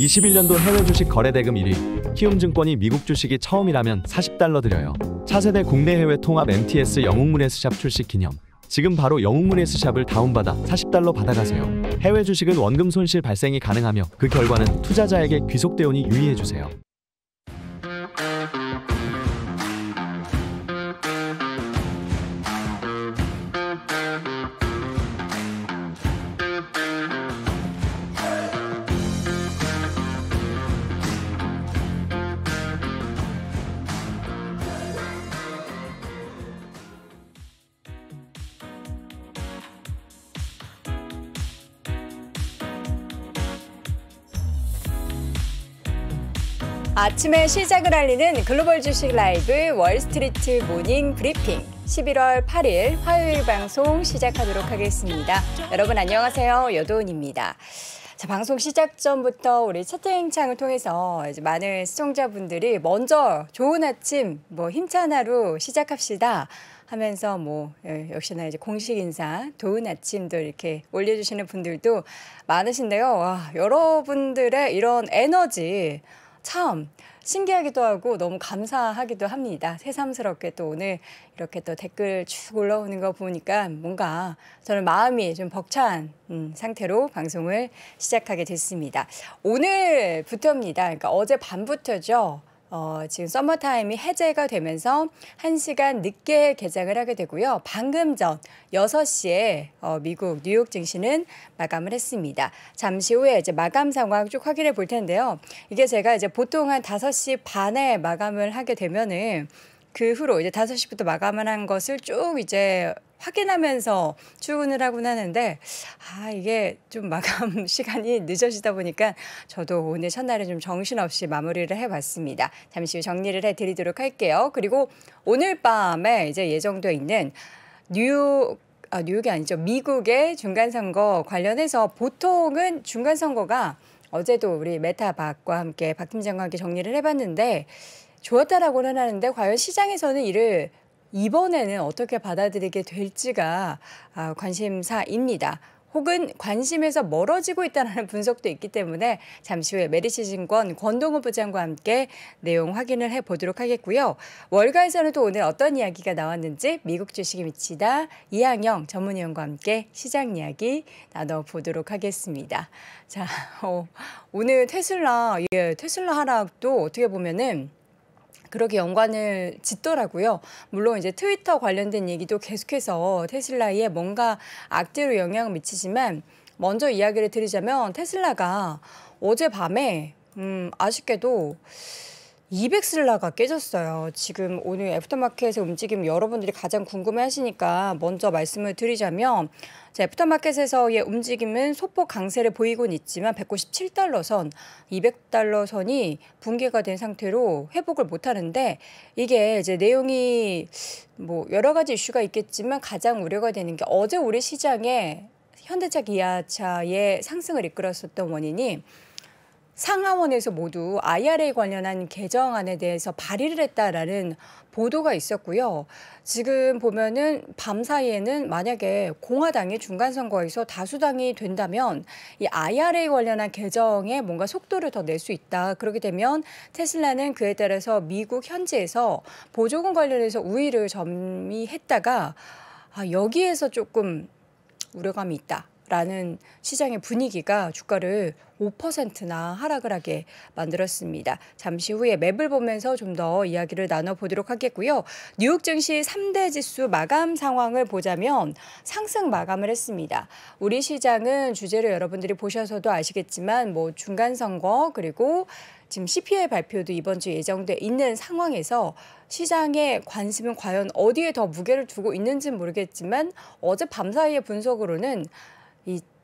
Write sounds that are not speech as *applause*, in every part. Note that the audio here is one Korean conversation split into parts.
21년도 해외 주식 거래 대금 1위 키움증권이 미국 주식이 처음이라면 40달러 드려요. 차세대 국내 해외 통합 MTS 영웅문 스샵 출시 기념 지금 바로 영웅문 스샵을 다운받아 40달러 받아가세요. 해외 주식은 원금 손실 발생이 가능하며 그 결과는 투자자에게 귀속 대운이 유의해주세요. 아침에 시작을 알리는 글로벌 주식 라이브 월스트리트 모닝 브리핑 11월 8일 화요일 방송 시작하도록 하겠습니다. 여러분 안녕하세요. 여도은입니다. 자, 방송 시작 전부터 우리 채팅창을 통해서 이제 많은 시청자분들이 먼저 좋은 아침, 뭐 힘찬 하루 시작합시다. 하면서 뭐 예, 역시나 이제 공식 인사 좋은 아침도 이렇게 올려주시는 분들도 많으신데요. 와, 여러분들의 이런 에너지 참 신기하기도 하고 너무 감사하기도 합니다. 새삼스럽게 또 오늘 이렇게 또 댓글 쭉 올라오는 거 보니까 뭔가 저는 마음이 좀 벅찬 음, 상태로 방송을 시작하게 됐습니다. 오늘부터입니다. 그러니까 어제 밤부터죠. 어, 지금 썸머타임이 해제가 되면서 1시간 늦게 개장을 하게 되고요. 방금 전 6시에 어, 미국 뉴욕 증시는 마감을 했습니다. 잠시 후에 이제 마감 상황 쭉 확인해 볼 텐데요. 이게 제가 이제 보통 한 5시 반에 마감을 하게 되면은 그 후로 이제 다섯 시부터 마감을 한 것을 쭉 이제 확인하면서 출근을 하곤 하는데 아 이게 좀 마감 *laughs* 시간이 늦어지다 보니까 저도 오늘 첫날에 좀 정신없이 마무리를 해봤습니다. 잠시 후 정리를 해드리도록 할게요. 그리고 오늘 밤에 이제 예정돼 있는 뉴욕 아, 뉴욕이 아니죠. 미국의 중간선거 관련해서 보통은 중간선거가 어제도 우리 메타 박과 함께 박 팀장과 함께 정리를 해봤는데 좋았다라고는 하는데 과연 시장에서는 이를 이번에는 어떻게 받아들이게 될지가 아, 관심사입니다. 혹은 관심에서 멀어지고 있다는 *laughs* 분석도 있기 때문에 잠시 후에 메리츠 증권 권동훈 부장과 함께 내용 확인을 해보도록 하겠고요. 월가에서는 또 오늘 어떤 이야기가 나왔는지 미국 주식에 미치다 이항영 전문위원과 함께 시장 이야기 나눠보도록 하겠습니다. 자, *laughs* 어, 오늘 테슬라, 예, 테슬라 하락도 어떻게 보면은 그러게 연관을 짓더라고요. 물론 이제 트위터 관련된 얘기도 계속해서 테슬라에 뭔가 악재로 영향을 미치지만 먼저 이야기를 드리자면 테슬라가 어제 밤에 음, 아쉽게도 200슬라가 깨졌어요. 지금 오늘 애프터마켓의 움직임 여러분들이 가장 궁금해 하시니까 먼저 말씀을 드리자면 자, 애프터마켓에서의 움직임은 소폭 강세를 보이고는 있지만 197달러 선, 200달러 선이 붕괴가 된 상태로 회복을 못 하는데 이게 이제 내용이 뭐 여러 가지 이슈가 있겠지만 가장 우려가 되는 게 어제 우리 시장에 현대차 기아차의 상승을 이끌었었던 원인이 상하원에서 모두 IRA 관련한 개정안에 대해서 발의를 했다라는 보도가 있었고요. 지금 보면은 밤 사이에는 만약에 공화당이 중간선거에서 다수당이 된다면 이 IRA 관련한 개정에 뭔가 속도를 더 낼 수 있다. 그렇게 되면 테슬라는 그에 따라서 미국 현지에서 보조금 관련해서 우위를 점유했다가 아, 여기에서 조금 우려감이 있다. 라는 시장의 분위기가 주가를 5%나 하락을 하게 만들었습니다. 잠시 후에 맵을 보면서 좀 더 이야기를 나눠보도록 하겠고요. 뉴욕 증시 3대 지수 마감 상황을 보자면 상승 마감을 했습니다. 우리 시장은 주제를 여러분들이 보셔서도 아시겠지만 뭐 중간 선거 그리고 지금 CPI 발표도 이번 주 예정돼 있는 상황에서 시장의 관심은 과연 어디에 더 무게를 두고 있는지는 모르겠지만 어제 밤 사이의 분석으로는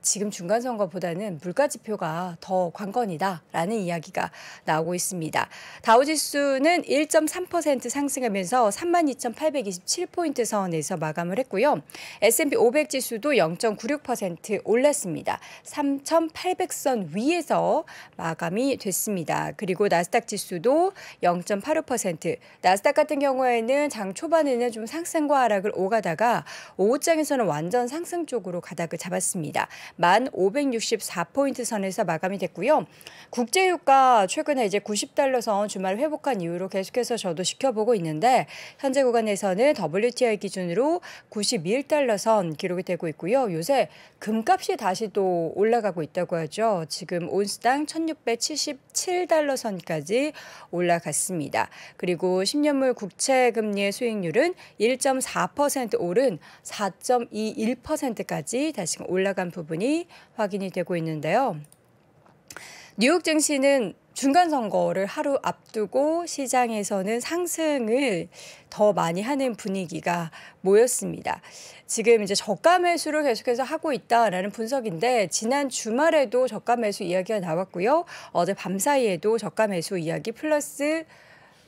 지금 중간 선거보다는 물가 지표가 더 관건이다라는 이야기가 나오고 있습니다. 다우지수는 1.3% 상승하면서 32,827포인트 선에서 마감을 했고요. S&P 500 지수도 0.96% 올랐습니다. 3,800선 위에서 마감이 됐습니다. 그리고 나스닥 지수도 0.85% 나스닥 같은 경우에는 장 초반에는 좀 상승과 하락을 오가다가 오후장에서는 완전 상승 쪽으로 가닥을 잡았습니다. 만 564포인트 선에서 마감이 됐고요. 국제유가 최근에 이제 90달러 선 주말 회복한 이후로 계속해서 저도 지켜보고 있는데 현재 구간에서는 WTI 기준으로 91달러 선 기록이 되고 있고요. 요새 금값이 다시 또 올라가고 있다고 하죠. 지금 온스당 1677달러 선까지 올라갔습니다. 그리고 10년물 국채 금리의 수익률은 1.4% 오른 4.21%까지 다시 올라간 부분이 상이 확인이 되고 있는데요. 뉴욕 증시는 중간 선거를 하루 앞두고 시장에서는 상승을 더 많이 하는 분위기가 모였습니다. 지금 이제 저가 매수를 계속해서 하고 있다라는 분석인데 지난 주말에도 저가 매수 이야기가 나왔고요. 어제 밤 사이에도 저가 매수 이야기 플러스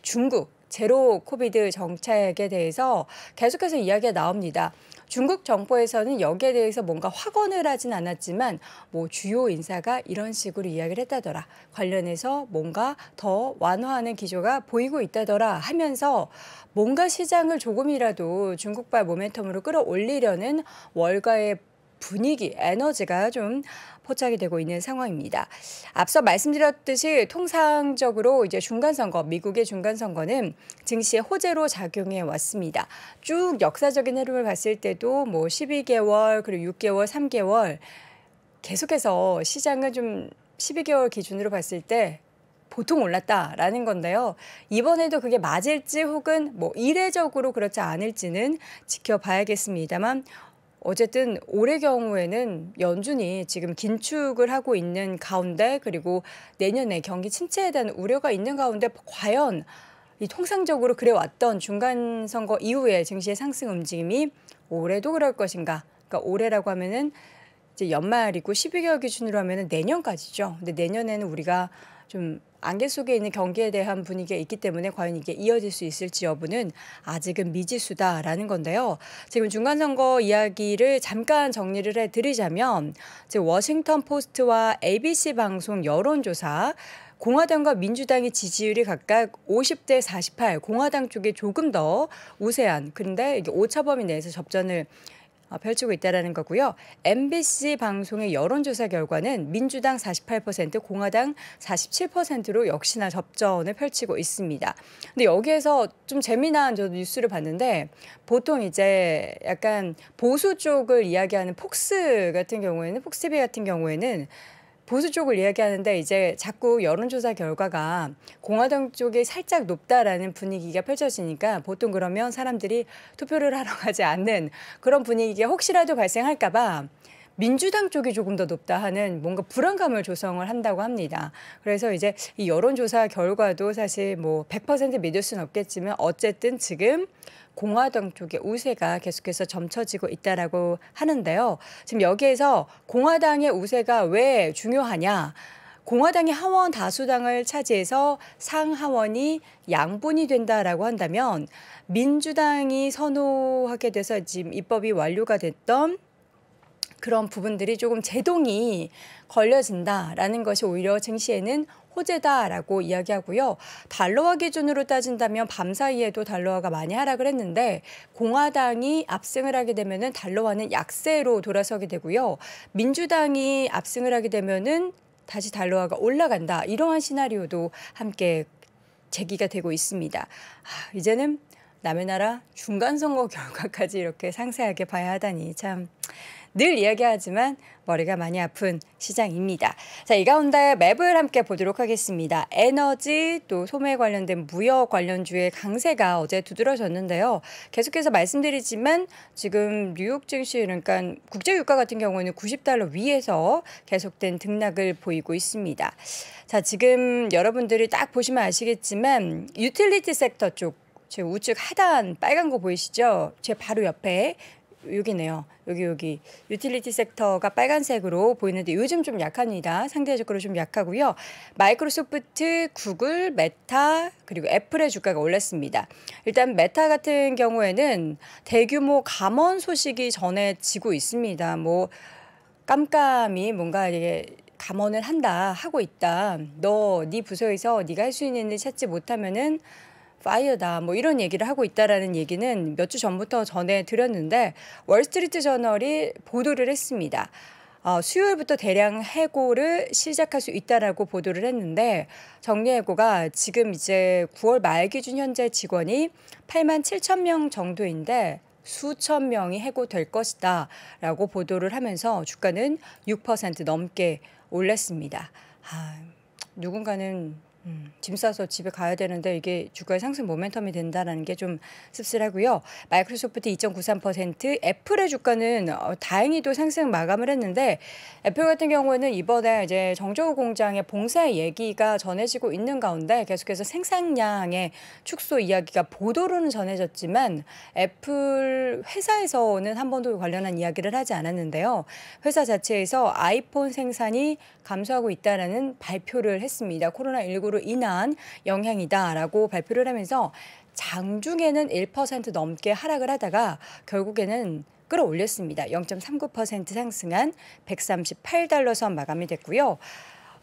중국 제로 코비드 정책에 대해서 계속해서 이야기가 나옵니다. 중국 정부에서는 여기에 대해서 뭔가 확언을 하진 않았지만 뭐 주요 인사가 이런 식으로 이야기를 했다더라. 관련해서 뭔가 더 완화하는 기조가 보이고 있다더라 하면서 뭔가 시장을 조금이라도 중국발 모멘텀으로 끌어올리려는 월가의 분위기, 에너지가 좀 포착이 되고 있는 상황입니다. 앞서 말씀드렸듯이 통상적으로 이제 중간선거, 미국의 중간선거는 증시의 호재로 작용해 왔습니다. 쭉 역사적인 흐름을 봤을 때도 뭐 12개월, 그리고 6개월, 3개월 계속해서 시장은 좀 12개월 기준으로 봤을 때 보통 올랐다라는 건데요. 이번에도 그게 맞을지 혹은 뭐 이례적으로 그렇지 않을지는 지켜봐야겠습니다만 어쨌든 올해 경우에는 연준이 지금 긴축을 하고 있는 가운데 그리고 내년에 경기 침체에 대한 우려가 있는 가운데 과연 이 통상적으로 그래왔던 중간 선거 이후에 증시의 상승 움직임이 올해도 그럴 것인가? 그러니까 올해라고 하면은 이제 연말이고 12개월 기준으로 하면은 내년까지죠. 근데 내년에는 우리가 좀 안개 속에 있는 경기에 대한 분위기가 있기 때문에 과연 이게 이어질 수 있을지 여부는 아직은 미지수다라는 건데요. 지금 중간선거 이야기를 잠깐 정리를 해드리자면 즉 워싱턴 포스트와 ABC 방송 여론조사 공화당과 민주당의 지지율이 각각 50대 48, 공화당 쪽에 조금 더 우세한, 근데 이게 오차범위 내에서 접전을 어, 펼치고 있다는 거고요. MBC 방송의 여론조사 결과는 민주당 48%, 공화당 47%로 역시나 접전을 펼치고 있습니다. 근데 여기에서 좀 재미난 저 뉴스를 봤는데 보통 이제 약간 보수 쪽을 이야기하는 폭스 같은 경우에는 폭스비 같은 경우에는 보수 쪽을 이야기하는데 이제 자꾸 여론조사 결과가 공화당 쪽이 살짝 높다라는 분위기가 펼쳐지니까 보통 그러면 사람들이 투표를 하러 *laughs* 가지 않는 그런 분위기가 혹시라도 발생할까 봐 민주당 쪽이 조금 더 높다 하는 뭔가 불안감을 조성을 한다고 합니다. 그래서 이제 이 여론조사 결과도 사실 뭐 100% 믿을 수는 없겠지만 어쨌든 지금 공화당 쪽의 우세가 계속해서 점쳐지고 있다라고 하는데요. 지금 여기에서 공화당의 우세가 왜 중요하냐? 공화당이 하원 다수당을 차지해서 상하원이 양분이 된다라고 한다면 민주당이 선호하게 돼서 지금 입법이 완료가 됐던 그런 부분들이 조금 제동이 걸려진다라는 것이 오히려 증시에는 호재다라고 이야기하고요. 달러화 기준으로 따진다면 밤 사이에도 달러화가 많이 하락을 했는데 공화당이 압승을 하게 되면은 달러화는 약세로 돌아서게 되고요. 민주당이 압승을 하게 되면은 다시 달러화가 올라간다. 이러한 시나리오도 함께 제기가 되고 있습니다. 아, 이제는 남의 나라 중간 선거 *laughs* 결과까지 이렇게 상세하게 봐야 하다니 참늘 이야기하지만 머리가 많이 아픈 시장입니다. 자, 이 가운데 맵을 함께 보도록 하겠습니다. 에너지 또 소매 관련된 무역 관련주의 강세가 어제 두드러졌는데요. 계속해서 말씀드리지만 지금 뉴욕 증시 그러니까 국제 유가 같은 경우는 90달러 위에서 계속된 등락을 보이고 있습니다. 자, 지금 여러분들이 딱 보시면 아시겠지만 유틸리티 섹터 쪽 제 우측 하단 빨간 거 보이시죠? 제 바로 옆에 여기네요. 여기 여기 유틸리티 섹터가 빨간색으로 보이는데 요즘 좀 약합니다. 상대적으로 좀 약하고요. 마이크로소프트, 구글, 메타 그리고 애플의 주가가 올랐습니다. 일단 메타 같은 경우에는 대규모 감원 소식이 전해지고 있습니다. 뭐 깜깜이 뭔가 이게 감원을 한다 하고 있다. 너 네 부서에서 네가 할 수 있는 일 찾지 못하면은 파이어다 뭐 이런 얘기를 하고 있다라는 얘기는 몇 주 전부터 전해드렸는데 월스트리트 저널이 보도를 했습니다. 어, 수요일부터 대량 해고를 시작할 수 있다라고 보도를 했는데 정리해고가 지금 이제 9월 말 기준 현재 직원이 8만 7천 명 정도인데 수천 명이 해고될 것이다라고 보도를 하면서 주가는 6% 넘게 올랐습니다. 아, 누군가는 음, 짐 싸서 집에 가야 되는데 이게 주가의 상승 모멘텀이 된다는게 좀 씁쓸하고요. 마이크로소프트 2.93%, 애플의 주가는 어, 다행히도 상승 마감을 했는데 애플 같은 경우에는 이번에 이제 정저우 공장의 봉사 얘기가 전해지고 있는 가운데 계속해서 생산량의 축소 이야기가 보도로는 전해졌지만 애플 회사에서는 한 번도 관련한 이야기를 하지 않았는데요. 회사 자체에서 아이폰 생산이 감소하고 있다라는 발표를 했습니다. 코로나 19 공격으로 인한 영향이다라고 발표를 하면서 장중에는 1% 넘게 하락을 하다가 결국에는 끌어올렸습니다. 0.39% 상승한 138달러 선 마감이 됐고요.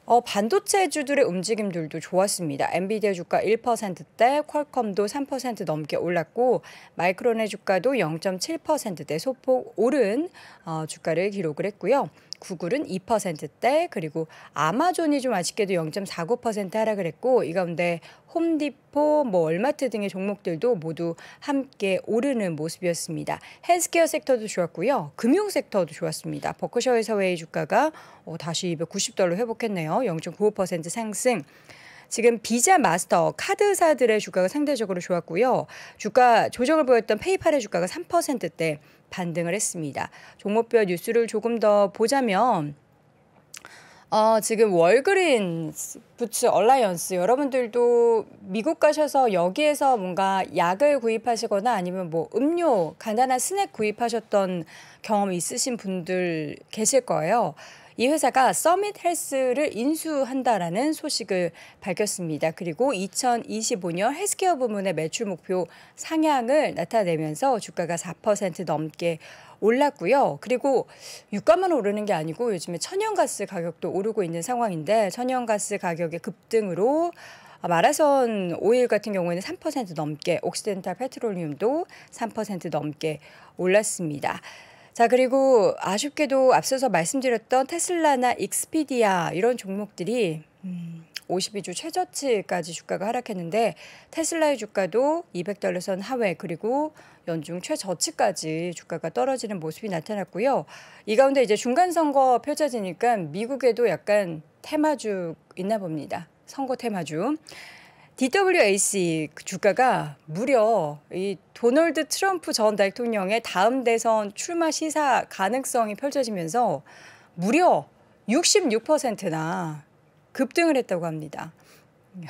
어, 반도체 주들의 움직임들도 좋았습니다. 엔비디아 주가 1%대, 퀄컴도 3% 넘게 올랐고 마이크론의 주가도 0.7%대 소폭 오른 어, 주가를 기록을 했고요. 구글은 2%대 그리고 아마존이 좀 아쉽게도 0.49% 하락을 했고 이 가운데 홈디포, 뭐얼마트 등의 종목들도 모두 함께 오르는 모습이었습니다. 헬스케어 섹터도 좋았고요. 금융 섹터도 좋았습니다. 버크셔 에서외의 주가가 어, 다시 290달러 회복했네요. 0.95% 상승. 지금 비자 마스터 카드사들의 주가가 상대적으로 좋았고요. 주가 조정을 보였던 페이팔의 주가가 3%대 반등을 했습니다. 종목별 뉴스를 조금 더 보자면 어, 지금 월그린 부츠 얼라이언스 여러분들도 미국 가셔서 여기에서 뭔가 약을 구입하시거나 아니면 뭐 음료 간단한 스낵 구입하셨던 경험 있으신 분들 계실 거예요. 이 회사가 서밋 헬스를 인수한다라는 소식을 밝혔습니다. 그리고 2025년 헬스케어 부문의 매출 목표 상향을 나타내면서 주가가 4% 넘게 올랐고요. 그리고 유가만 오르는 게 아니고 요즘에 천연가스 가격도 오르고 있는 상황인데 천연가스 가격의 급등으로 마라선 오일 같은 경우에는 3% 넘게, 옥시덴탈 페트롤리움도 3% 넘게 올랐습니다. 자, 그리고 아쉽게도 앞서서 말씀드렸던 테슬라나 익스피디아 이런 종목들이 음, 52주 최저치까지 주가가 하락했는데 테슬라의 주가도 200달러선 하회 그리고 연중 최저치까지 주가가 떨어지는 모습이 나타났고요. 이 가운데 이제 중간 선거 펼쳐지니까 미국에도 약간 테마주 있나 봅니다. 선거 테마주. DWAC 그 주가가 무려 이 도널드 트럼프 전 대통령의 다음 대선 출마 시사 가능성이 펼쳐지면서 무려 66%나 급등을 했다고 합니다. *laughs*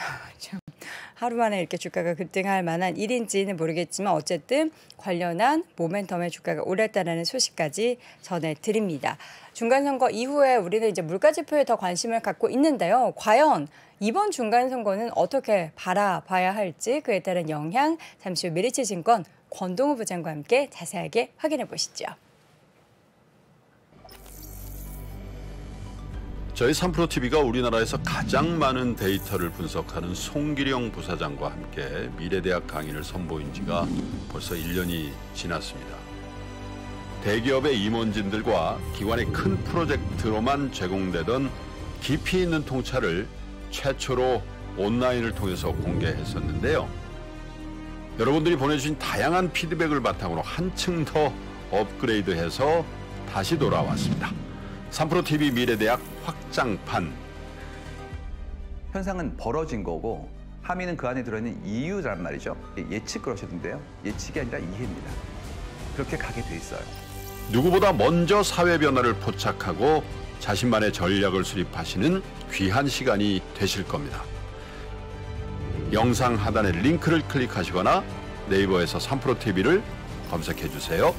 하루 만에 이렇게 주가가 급등할 만한 일인지는 모르겠지만 어쨌든 관련한 모멘텀의 주가가 올랐다는 소식까지 전해드립니다. 중간선거 이후에 우리는 이제 물가지표에 더 관심을 갖고 있는데요. 과연 이번 중간선거는 어떻게 바라봐야 할지 그에 따른 영향 잠시 후 미래치 증권 권동우 부장과 함께 자세하게 확인해 보시죠. 저희 3프로TV가 우리나라에서 가장 많은 데이터를 분석하는 송기령 부사장과 함께 미래대학 강의를 선보인 지가 벌써 1년이 지났습니다. 대기업의 임원진들과 기관의 큰 프로젝트로만 제공되던 깊이 있는 통찰을 최초로 온라인을 통해서 공개했었는데요. 여러분들이 보내주신 다양한 피드백을 바탕으로 한층 더 업그레이드해서 다시 돌아왔습니다. 3프로TV 미래대학 확장판 현상은 벌어진 거고 함의는 그 안에 들어있는 이유란 말이죠. 예, 예측 그러시던데요. 예측이 아니라 이해입니다. 그렇게 가게 돼 있어요. 누구보다 먼저 사회 변화를 포착하고 자신만의 전략을 수립하시는 귀한 시간이 되실 겁니다. 영상 하단의 링크를 클릭하시거나 네이버에서 3프로TV를 검색해 주세요.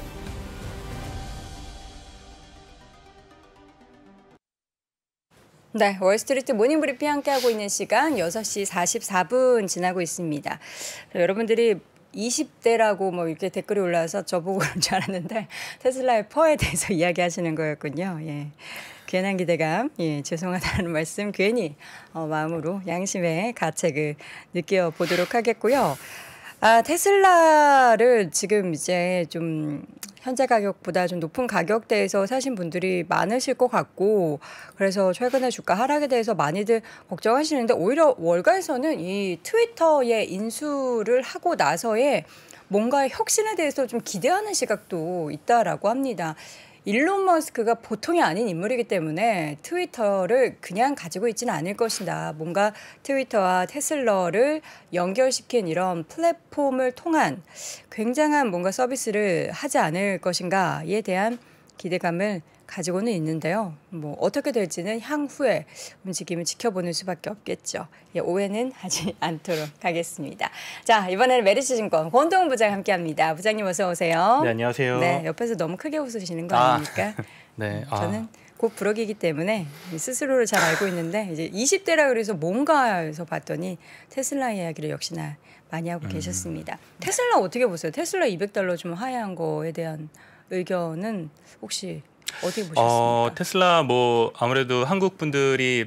네, 월스트리트 모닝브리핑 함께하고 있는 시간 6시 44분 지나고 있습니다. 여러분들이 20대라고 뭐 이렇게 댓글이 올라와서 저보고 그런 줄 알았는데 테슬라의 퍼에 대해서 *laughs* 이야기하시는 거였군요. 예. 괜한 기대감, 예, 죄송하다는 말씀 괜히 어, 마음으로 양심의 가책을 느껴보도록 하겠고요. 아, 테슬라를 지금 이제 좀 현재 가격보다 좀 높은 가격대에서 사신 분들이 많으실 것 같고 그래서 최근에 주가 하락에 대해서 많이들 걱정하시는데 오히려 월가에서는 이 트위터에 인수를 하고 나서의 뭔가의 혁신에 대해서 좀 기대하는 시각도 있다라고 합니다. 일론 머스크가 보통이 아닌 인물이기 때문에 트위터를 그냥 가지고 있지는 않을 것이다. 뭔가 트위터와 테슬러를 연결시킨 이런 플랫폼을 통한 굉장한 뭔가 서비스를 하지 않을 것인가에 대한 기대감을 가지고는 있는데요. 뭐 어떻게 될지는 향후에 움직임을 지켜보는 수밖에 없겠죠. 예, 오해는 하지 *laughs* 않도록 하겠습니다. 자 이번에는 메리츠증권 권동 부장 함께합니다. 부장님 어서 오세요. 네 안녕하세요. 네 옆에서 너무 크게 웃으시는 거 아, 아닙니까? 아, *laughs* 네. 음, 아. 저는 곧불어이기 때문에 스스로를 잘 알고 있는데 이제 20대라 그래서 뭔가해서 봤더니 테슬라 이야기를 역시나 많이 하고 음. 계셨습니다. 테슬라 어떻게 보세요? 테슬라 200달러 좀 하회한 거에 대한 의견은 혹시 어디 어, 보셨습니까? 어, 테슬라 뭐 아무래도 한국 분들이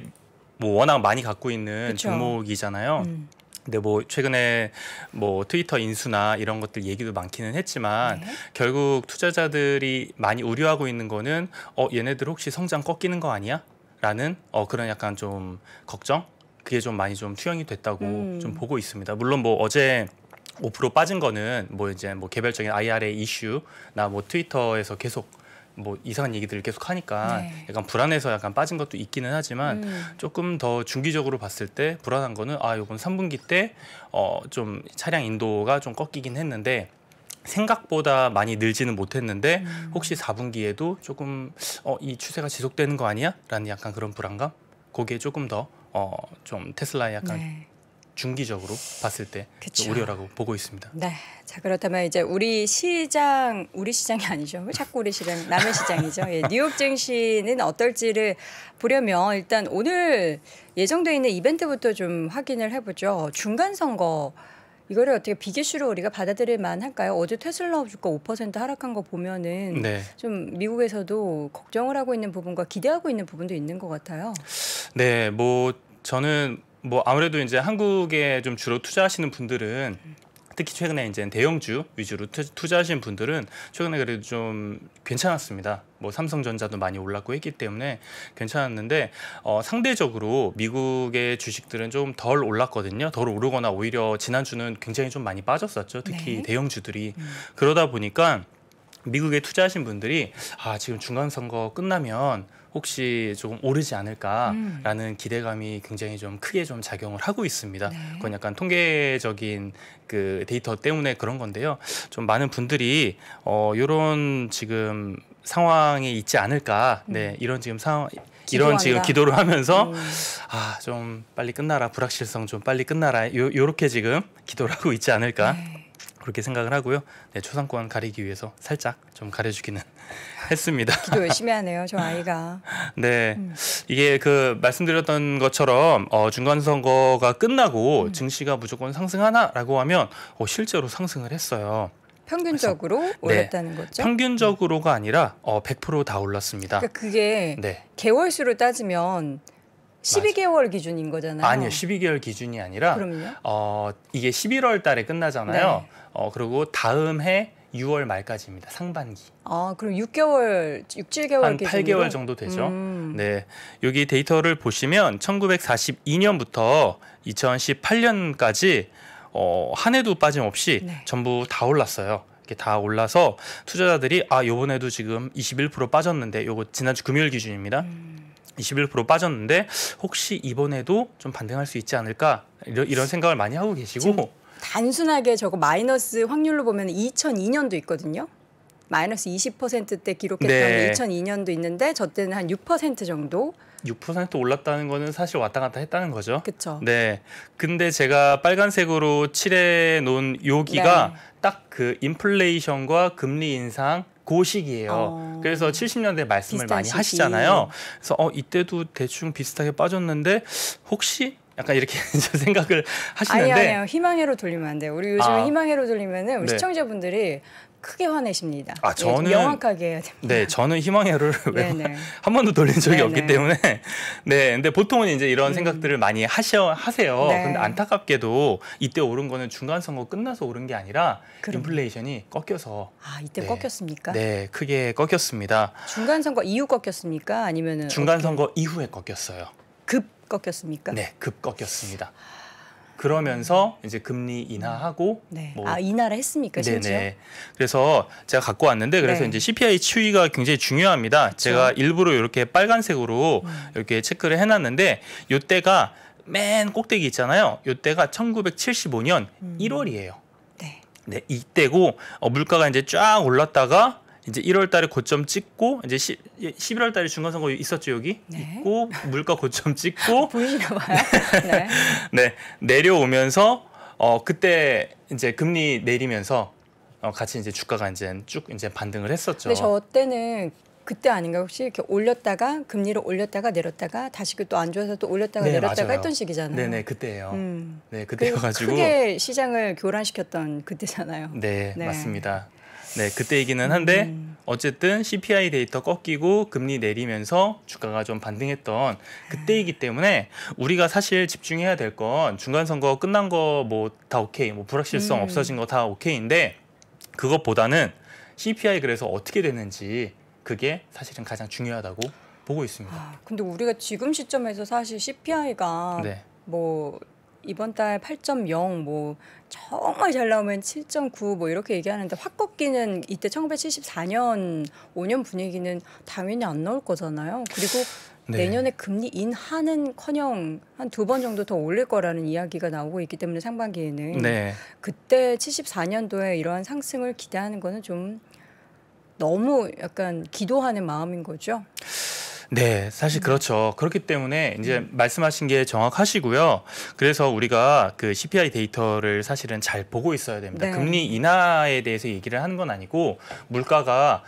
뭐 워낙 많이 갖고 있는 그쵸? 종목이잖아요. 음. 근데 뭐 최근에 뭐 트위터 인수나 이런 것들 얘기도 많기는 했지만 네. 결국 투자자들이 많이 우려하고 있는 거는 어 얘네들 혹시 성장 꺾이는 거 아니야? 라는 어 그런 약간 좀 걱정 그게 좀 많이 좀 투영이 됐다고 음. 좀 보고 있습니다. 물론 뭐 어제 5% 빠진 거는 뭐 이제 뭐 개별적인 IRA 이슈나 뭐 트위터에서 계속 뭐 이상한 얘기들을 계속 하니까 네. 약간 불안해서 약간 빠진 것도 있기는 하지만 음. 조금 더 중기적으로 봤을 때 불안한 거는 아 요건 3분기 때어좀 차량 인도가 좀 꺾이긴 했는데 생각보다 많이 늘지는 못했는데 음. 혹시 4분기에도 조금 어이 추세가 지속되는 거 아니야? 라는 약간 그런 불안감 거기에 조금 더어좀 테슬라의 약간 네. 중기적으로 봤을 때 그쵸. 우려라고 보고 있습니다. 네. 자 그렇다면 이제 우리 시장 우리 시장이 아니죠. 자꾸 우리 시장 남의 시장이죠. 예, 뉴욕 증시는 어떨지를 보려면 일단 오늘 예정돼 있는 이벤트부터 좀 확인을 해보죠. 중간 선거 이거를 어떻게 비기슈로 우리가 받아들일 만할까요? 어제 테슬라 주가 5% 하락한 거 보면은 네. 좀 미국에서도 걱정을 하고 있는 부분과 기대하고 있는 부분도 있는 것 같아요. 네, 뭐 저는 뭐 아무래도 이제 한국에 좀 주로 투자하시는 분들은 특히 최근에 이제 대형주 위주로 투자하신 분들은 최근에 그래도 좀 괜찮았습니다. 뭐 삼성전자도 많이 올랐고 했기 때문에 괜찮았는데 어, 상대적으로 미국의 주식들은 좀 덜 올랐거든요. 덜 오르거나 오히려 지난주는 굉장히 좀 많이 빠졌었죠. 특히 네. 대형주들이 음. 그러다 보니까 미국에 투자하신 분들이 아 지금 중간 선거 끝나면 혹시 조금 오르지 않을까라는 음. 기대감이 굉장히 좀 크게 좀 작용을 하고 있습니다. 네. 그건 약간 통계적인 그 데이터 때문에 그런 건데요. 좀 많은 분들이 어 요런 지금 상황에 있지 않을까. 네, 음. 네, 이런 지금 상황 이런 기도합니다. 지금 기도를 하면서 음. 네. 아좀 빨리 끝나라 불확실성 좀 빨리 끝나라 요 요렇게 지금 기도를 하고 있지 않을까. 네. 그렇게 생각을 하고요. 네, 초상권 가리기 위해서 살짝 좀 가려주기는 *laughs* 했습니다. 기도 열심히 하네요, 저 아이가. 네, 음. 이게 그 말씀드렸던 것처럼 어, 중간 선거가 끝나고 음. 증시가 무조건 상승하나라고 하면 어, 실제로 상승을 했어요. 평균적으로 그래서, 네. 올랐다는 네, 거죠? 평균적으로가 아니라 어, 100%다 올랐습니다. 그러니까 그게 네. 개월수로 따지면 12개월 맞아. 기준인 거잖아요. 아니요, 12개월 기준이 아니라 그럼요? 어 이게 11월 달에 끝나잖아요. 네. 어, 그리고 다음 해 6월 말까지입니다. 상반기. 아, 그럼 6개월, 6, 7개월 한 기준으로? 8개월 정도 되죠. 음. 네. 여기 데이터를 보시면 1942년부터 2018년까지 어, 한 해도 빠짐없이 네. 전부 다 올랐어요. 이렇게 다 올라서 투자자들이 아, 요번에도 지금 21% 빠졌는데 요거 지난주 금요일 기준입니다. 음. 21% 빠졌는데 혹시 이번에도 좀 반등할 수 있지 않을까 이런, 이런 생각을 많이 하고 계시고 단순하게 저거 마이너스 확률로 보면 2002년도 있거든요. 마이너스 20%대 기록했던 네. 2002년도 있는데 저 때는 한 6% 정도 6% 올랐다는 거는 사실 왔다 갔다 했다는 거죠. 그렇죠. 네. 근데 제가 빨간색으로 칠해 놓은 여기가 네. 딱그 인플레이션과 금리 인상 고 시기예요. 어... 그래서 70년대 말씀을 많이 시기. 하시잖아요. 그래서 어 이때도 대충 비슷하게 빠졌는데 혹시 약간 이렇게 *laughs* 생각을 하시는데 아니, 아니요 희망회로 돌리면 안 돼요. 우리 요즘 아, 희망회로 돌리면은 우리 네. 시청자분들이 크게 화내십니다. 아 예, 저는 예, 명확하게 해야 됩니다. 네, 저는 희망회로를 *laughs* 네, 네. *laughs* 한 번도 돌린 적이 네네. 없기 네. 때문에 네, 근데 보통은 이제 이런 음. 생각들을 많이 하셔 하세요. 네. 근데 안타깝게도 이때 오른 거는 중간 선거 끝나서 오른 게 아니라 그럼. 인플레이션이 꺾여서 아 이때 네. 꺾였습니까? 네, 크게 꺾였습니다. 중간 선거 이후 꺾였습니까? 아니면은 중간 선거 이후에 꺾였어요. 급 꺾였습니까? 네, 급 꺾였습니다. 그러면서 이제 금리 인하하고 네. 뭐아 인하를 했습니까? 네 심지어? 네. 그래서 제가 갖고 왔는데 그래서 네. 이제 CPI 추이가 굉장히 중요합니다. 그렇 제가 일부러 이렇게 빨간색으로 음. 이렇게 체크를 해놨는데 요때가 맨 꼭대기 있잖아요. 요때가 1975년 음. 1월이에요. 네. 네 이때고 어, 물가가 이제 쫙 올랐다가 이제 1월 달에 고점 찍고 이제 시, 11월 달에 중간 선거 있었죠 여기 네. 있고 물가 고점 찍고 *laughs* 보이나 봐요. 네. *laughs* 네 내려오면서 어 그때 이제 금리 내리면서 어, 같이 이제 주가가 이제 쭉 이제 반등을 했었죠. 근데 저 때는 그때 아닌가 혹시 이렇게 올렸다가 금리를 올렸다가 내렸다가 다시 또안 좋아서 또 올렸다가 네, 내렸다가 맞아요. 했던 시기잖아요. 네네 네, 그때예요. 음. 네 그때여가지고 크게 시장을 교란시켰던 그때잖아요. 네. 네. 맞습니다. 네, 그때이기는 한데 음. 어쨌든 CPI 데이터 꺾이고 금리 내리면서 주가가 좀 반등했던 그때이기 때문에 우리가 사실 집중해야 될 건 중간 선거 끝난 거 뭐 다 오케이, 뭐 불확실성 음. 없어진 거 다 오케이인데 그것보다는 CPI 그래서 어떻게 되는지 그게 사실은 가장 중요하다고 보고 있습니다. 아, 근데 우리가 지금 시점에서 사실 CPI가 네. 뭐 이번 달 8.0 뭐 정말 잘 나오면 7.9 뭐 이렇게 얘기하는데 확 꺾이는 이때 1974년 5년 분위기는 당연히 안 나올 거잖아요. 그리고 네. 내년에 금리 인하는커녕 한 두 번 정도 더 올릴 거라는 이야기가 나오고 있기 때문에 상반기에는 네. 그때 74년도에 이러한 상승을 기대하는 거는 좀 너무 약간 기도하는 마음인 거죠. 네, 사실 그렇죠. 그렇기 때문에 이제 음. 말씀하신 게 정확하시고요. 그래서 우리가 그 CPI 데이터를 사실은 잘 보고 있어야 됩니다. 네. 금리 인하에 대해서 얘기를 하는 건 아니고 물가가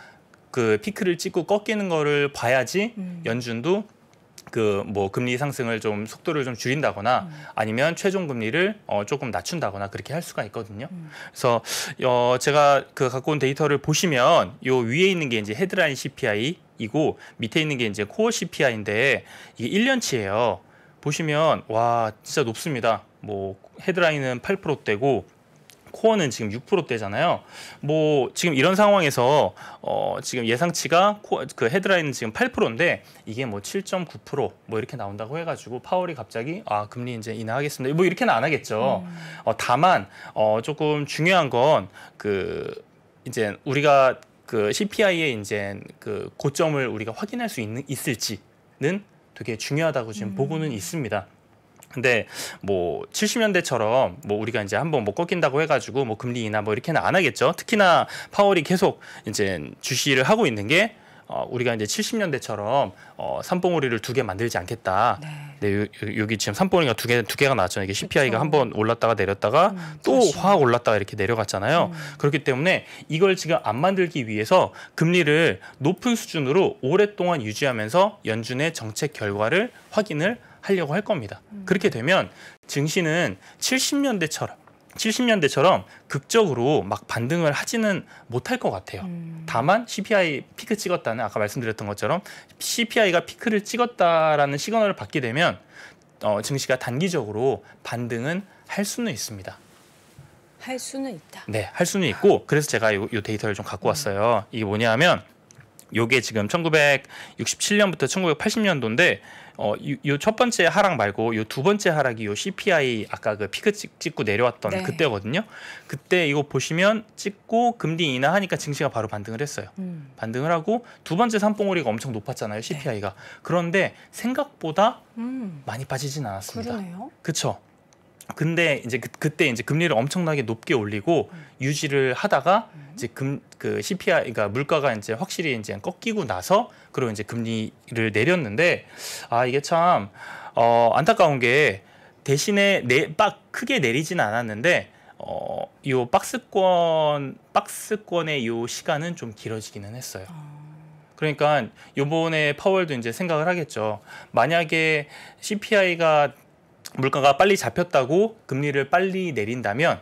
그 피크를 찍고 꺾이는 거를 봐야지 음. 연준도 그 뭐 금리 상승을 좀 속도를 좀 줄인다거나 음. 아니면 최종 금리를 어 조금 낮춘다거나 그렇게 할 수가 있거든요. 음. 그래서 어 제가 그 갖고 온 데이터를 보시면 요 위에 있는 게 이제 헤드라인 CPI 이고 밑에 있는 게 이제 코어 CPI인데 이게 1년치예요. 보시면 와 진짜 높습니다. 뭐 헤드라인은 8%대고 코어는 지금 6%대잖아요. 뭐 지금 이런 상황에서 어 지금 예상치가 코어, 그 헤드라인은 지금 8%인데 이게 뭐 7.9%뭐 이렇게 나온다고 해가지고 파월이 갑자기 아 금리 이제 인하하겠습니다. 뭐 이렇게는 안 하겠죠. 음. 어 다만 어 조금 중요한 건 그 이제 우리가 그 CPI의 이제 그 고점을 우리가 확인할 수 있는 있을지는 되게 중요하다고 지금 음. 보고는 있습니다. 근데 뭐 70년대처럼 뭐 우리가 이제 한번 뭐 꺾인다고 해가지고 뭐 금리 인하 뭐 이렇게는 안 하겠죠. 특히나 파월이 계속 이제 주시를 하고 있는 게 어, 우리가 이제 70년대처럼 어, 산봉우리를 두 개 만들지 않겠다. 네. 네, 여기 지금 산봉우리가 두개두 개가 나왔잖아요. 이게 CPI가 한 번 올랐다가 내렸다가 음, 또확 그렇죠. 올랐다가 이렇게 내려갔잖아요. 음. 그렇기 때문에 이걸 지금 안 만들기 위해서 금리를 높은 수준으로 오랫동안 유지하면서 연준의 정책 결과를 확인을 하려고 할 겁니다. 음. 그렇게 되면 증시는 70년대처럼 70년대처럼 극적으로 막 반등을 하지는 못할 것 같아요. 음. 다만 CPI 피크 찍었다는 아까 말씀드렸던 것처럼 CPI가 피크를 찍었다라는 시그널을 받게 되면 어, 증시가 단기적으로 반등은 할 수는 있습니다. 할 수는 있다. 네, 할 수는 있고 그래서 제가 요, 요 데이터를 좀 갖고 음. 왔어요. 이게 뭐냐면 요게 지금 1967년부터 1980년도인데 어요첫 번째 하락 말고 요 두 번째 하락이 요 CPI 아까 그 피크 찍, 찍고 내려왔던 네. 그때거든요. 그때 이거 보시면 찍고 금리 인하하니까 증시가 바로 반등을 했어요. 음. 반등을 하고 두 번째 산봉우리가 엄청 높았잖아요. CPI가. 네. 그런데 생각보다 음. 많이 빠지진 않았습니다. 그러네쵸 근데 이제 그, 그때 이제 금리를 엄청나게 높게 올리고 음. 유지를 하다가 음. 이제 금 그 CPI 그러니까 물가가 이제 확실히 이제 꺾이고 나서 그리고 이제 금리를 내렸는데 아 이게 참 어, 안타까운 게 대신에 내빡 크게 내리진 않았는데 어, 요 박스권 박스권의 요 시간은 좀 길어지기는 했어요. 아. 그러니까 요번에 파월도 이제 생각을 하겠죠. 만약에 CPI가 물가가 빨리 잡혔다고 금리를 빨리 내린다면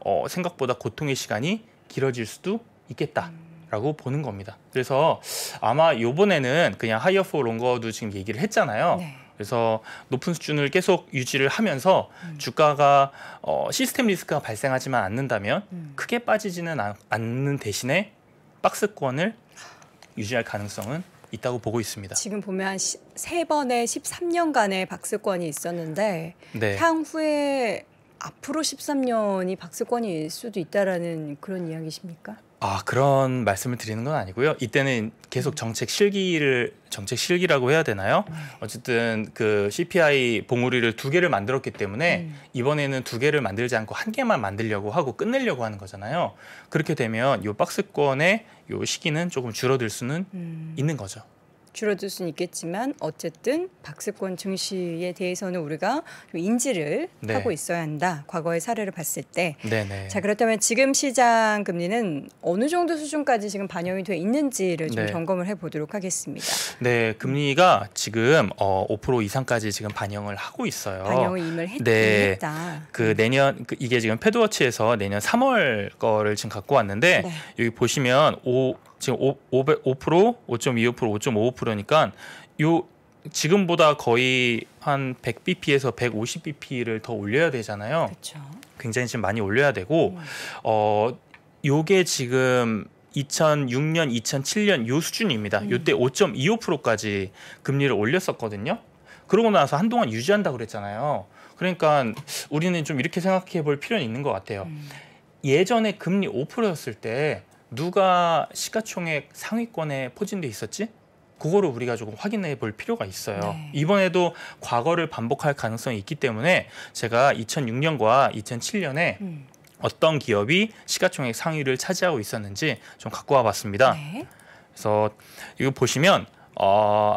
어, 생각보다 고통의 시간이 길어질 수도 있겠다. 음. 라고 보는 겁니다. 그래서 아마 요번에는 그냥 하이어 포 롱거도 지금 얘기를 했잖아요. 네. 그래서 높은 수준을 계속 유지를 하면서 음. 주가가 어, 시스템 리스크가 발생하지만 않는다면 음. 크게 빠지지는 않, 않는 대신에 박스권을 유지할 가능성은 있다고 보고 있습니다. 지금 보면 세 번의 13년간의 박스권이 있었는데 네. 향후에 앞으로 13년이 박스권일 수도 있다라는 그런 이야기십니까? 아 그런 말씀을 드리는 건 아니고요. 이때는 계속 정책 실기를 정책 실기라고 해야 되나요? 어쨌든 그 CPI 봉우리를 두 개를 만들었기 때문에 음. 이번에는 두 개를 만들지 않고 한 개만 만들려고 하고 끝내려고 하는 거잖아요. 그렇게 되면 요 박스권의 요 시기는 조금 줄어들 수는 음. 있는 거죠. 줄어들 수는 있겠지만 어쨌든 박스권 증시에 대해서는 우리가 인지를 네. 하고 있어야 한다. 과거의 사례를 봤을 때. 네네. 네. 자 그렇다면 지금 시장 금리는 어느 정도 수준까지 지금 반영이 돼 있는지를 좀 네. 점검을 해보도록 하겠습니다. 네, 금리가 지금 어, 5% 이상까지 지금 반영을 하고 있어요. 반영을 임을 했, 네. 했다. 그 내년 그 이게 지금 패드워치에서 내년 3월 거를 지금 갖고 왔는데 네. 여기 보시면 5 지금 5, 500, 5% 5.25% 5.55%니까 요 지금보다 거의 한 100bp에서 150bp를 더 올려야 되잖아요. 그쵸. 굉장히 지금 많이 올려야 되고 음. 어 요게 지금 2006년, 2007년 요 수준입니다. 음. 요때 5.25%까지 금리를 올렸었거든요. 그러고 나서 한동안 유지한다 그랬잖아요. 그러니까 우리는 좀 이렇게 생각해 볼 필요는 있는 것 같아요. 음. 예전에 금리 5%였을 때 누가 시가총액 상위권에 포진돼 있었지? 그거를 우리가 조금 확인해 볼 필요가 있어요. 네. 이번에도 과거를 반복할 가능성이 있기 때문에 제가 2006년과 2007년에 음. 어떤 기업이 시가총액 상위를 차지하고 있었는지 좀 갖고 와봤습니다. 네. 그래서 이거 보시면 어,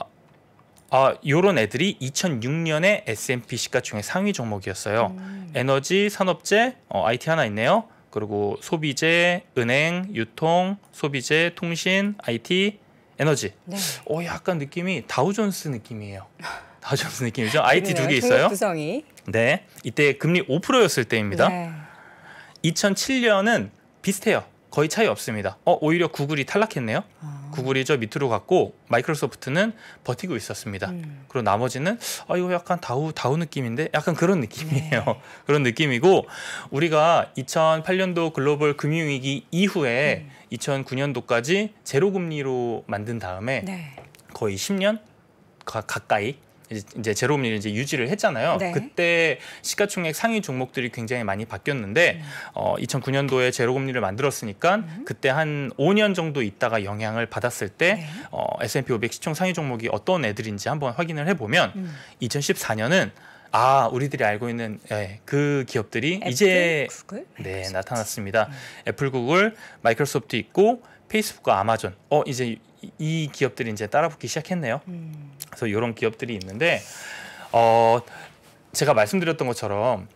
아, 요런 애들이 2006년에 S&P 시가총액 상위 종목이었어요. 음. 에너지, 산업재, 어, IT 하나 있네요. 그리고 소비재, 은행, 유통, 소비재, 통신, IT, 에너지. 네. 어 약간 느낌이 다우존스 느낌이에요. *laughs* 다우존스 느낌이죠. IT 두 개 있어요. 구성이. 네. 이때 금리 5%였을 때입니다. 네. 2007년은 비슷해요. 거의 차이 없습니다. 어 오히려 구글이 탈락했네요. 아. 구글이 죠 밑으로 갔고 마이크로소프트는 버티고 있었습니다. 음. 그리고 나머지는 아 이거 약간 다우 다우 느낌인데 약간 그런 느낌이에요. 네. *laughs* 그런 느낌이고 우리가 2008년도 글로벌 금융 위기 이후에 음. 2009년도까지 제로 금리로 만든 다음에 네. 거의 10년 가까이 이제 제로금리를 이제 유지를 했잖아요. 네. 그때 시가총액 상위 종목들이 굉장히 많이 바뀌었는데 음. 어, 2009년도에 제로금리를 만들었으니까 음. 그때 한 5년 정도 있다가 영향을 받았을 때 네. 어, S&P 500 시총 상위 종목이 어떤 애들인지 한번 확인을 해보면 음. 2014년은 아 우리들이 알고 있는 예, 그 기업들이 애플, 이제 구글? 네 아, 나타났습니다. 음. 애플, 구글, 마이크로소프트 있고 페이스북과 아마존. 어 이제 이 기업들이 이제 따라붙기 시작했네요. 음. 그래서 이런 기업들이 있는데 어 제가 말씀드렸던 것처럼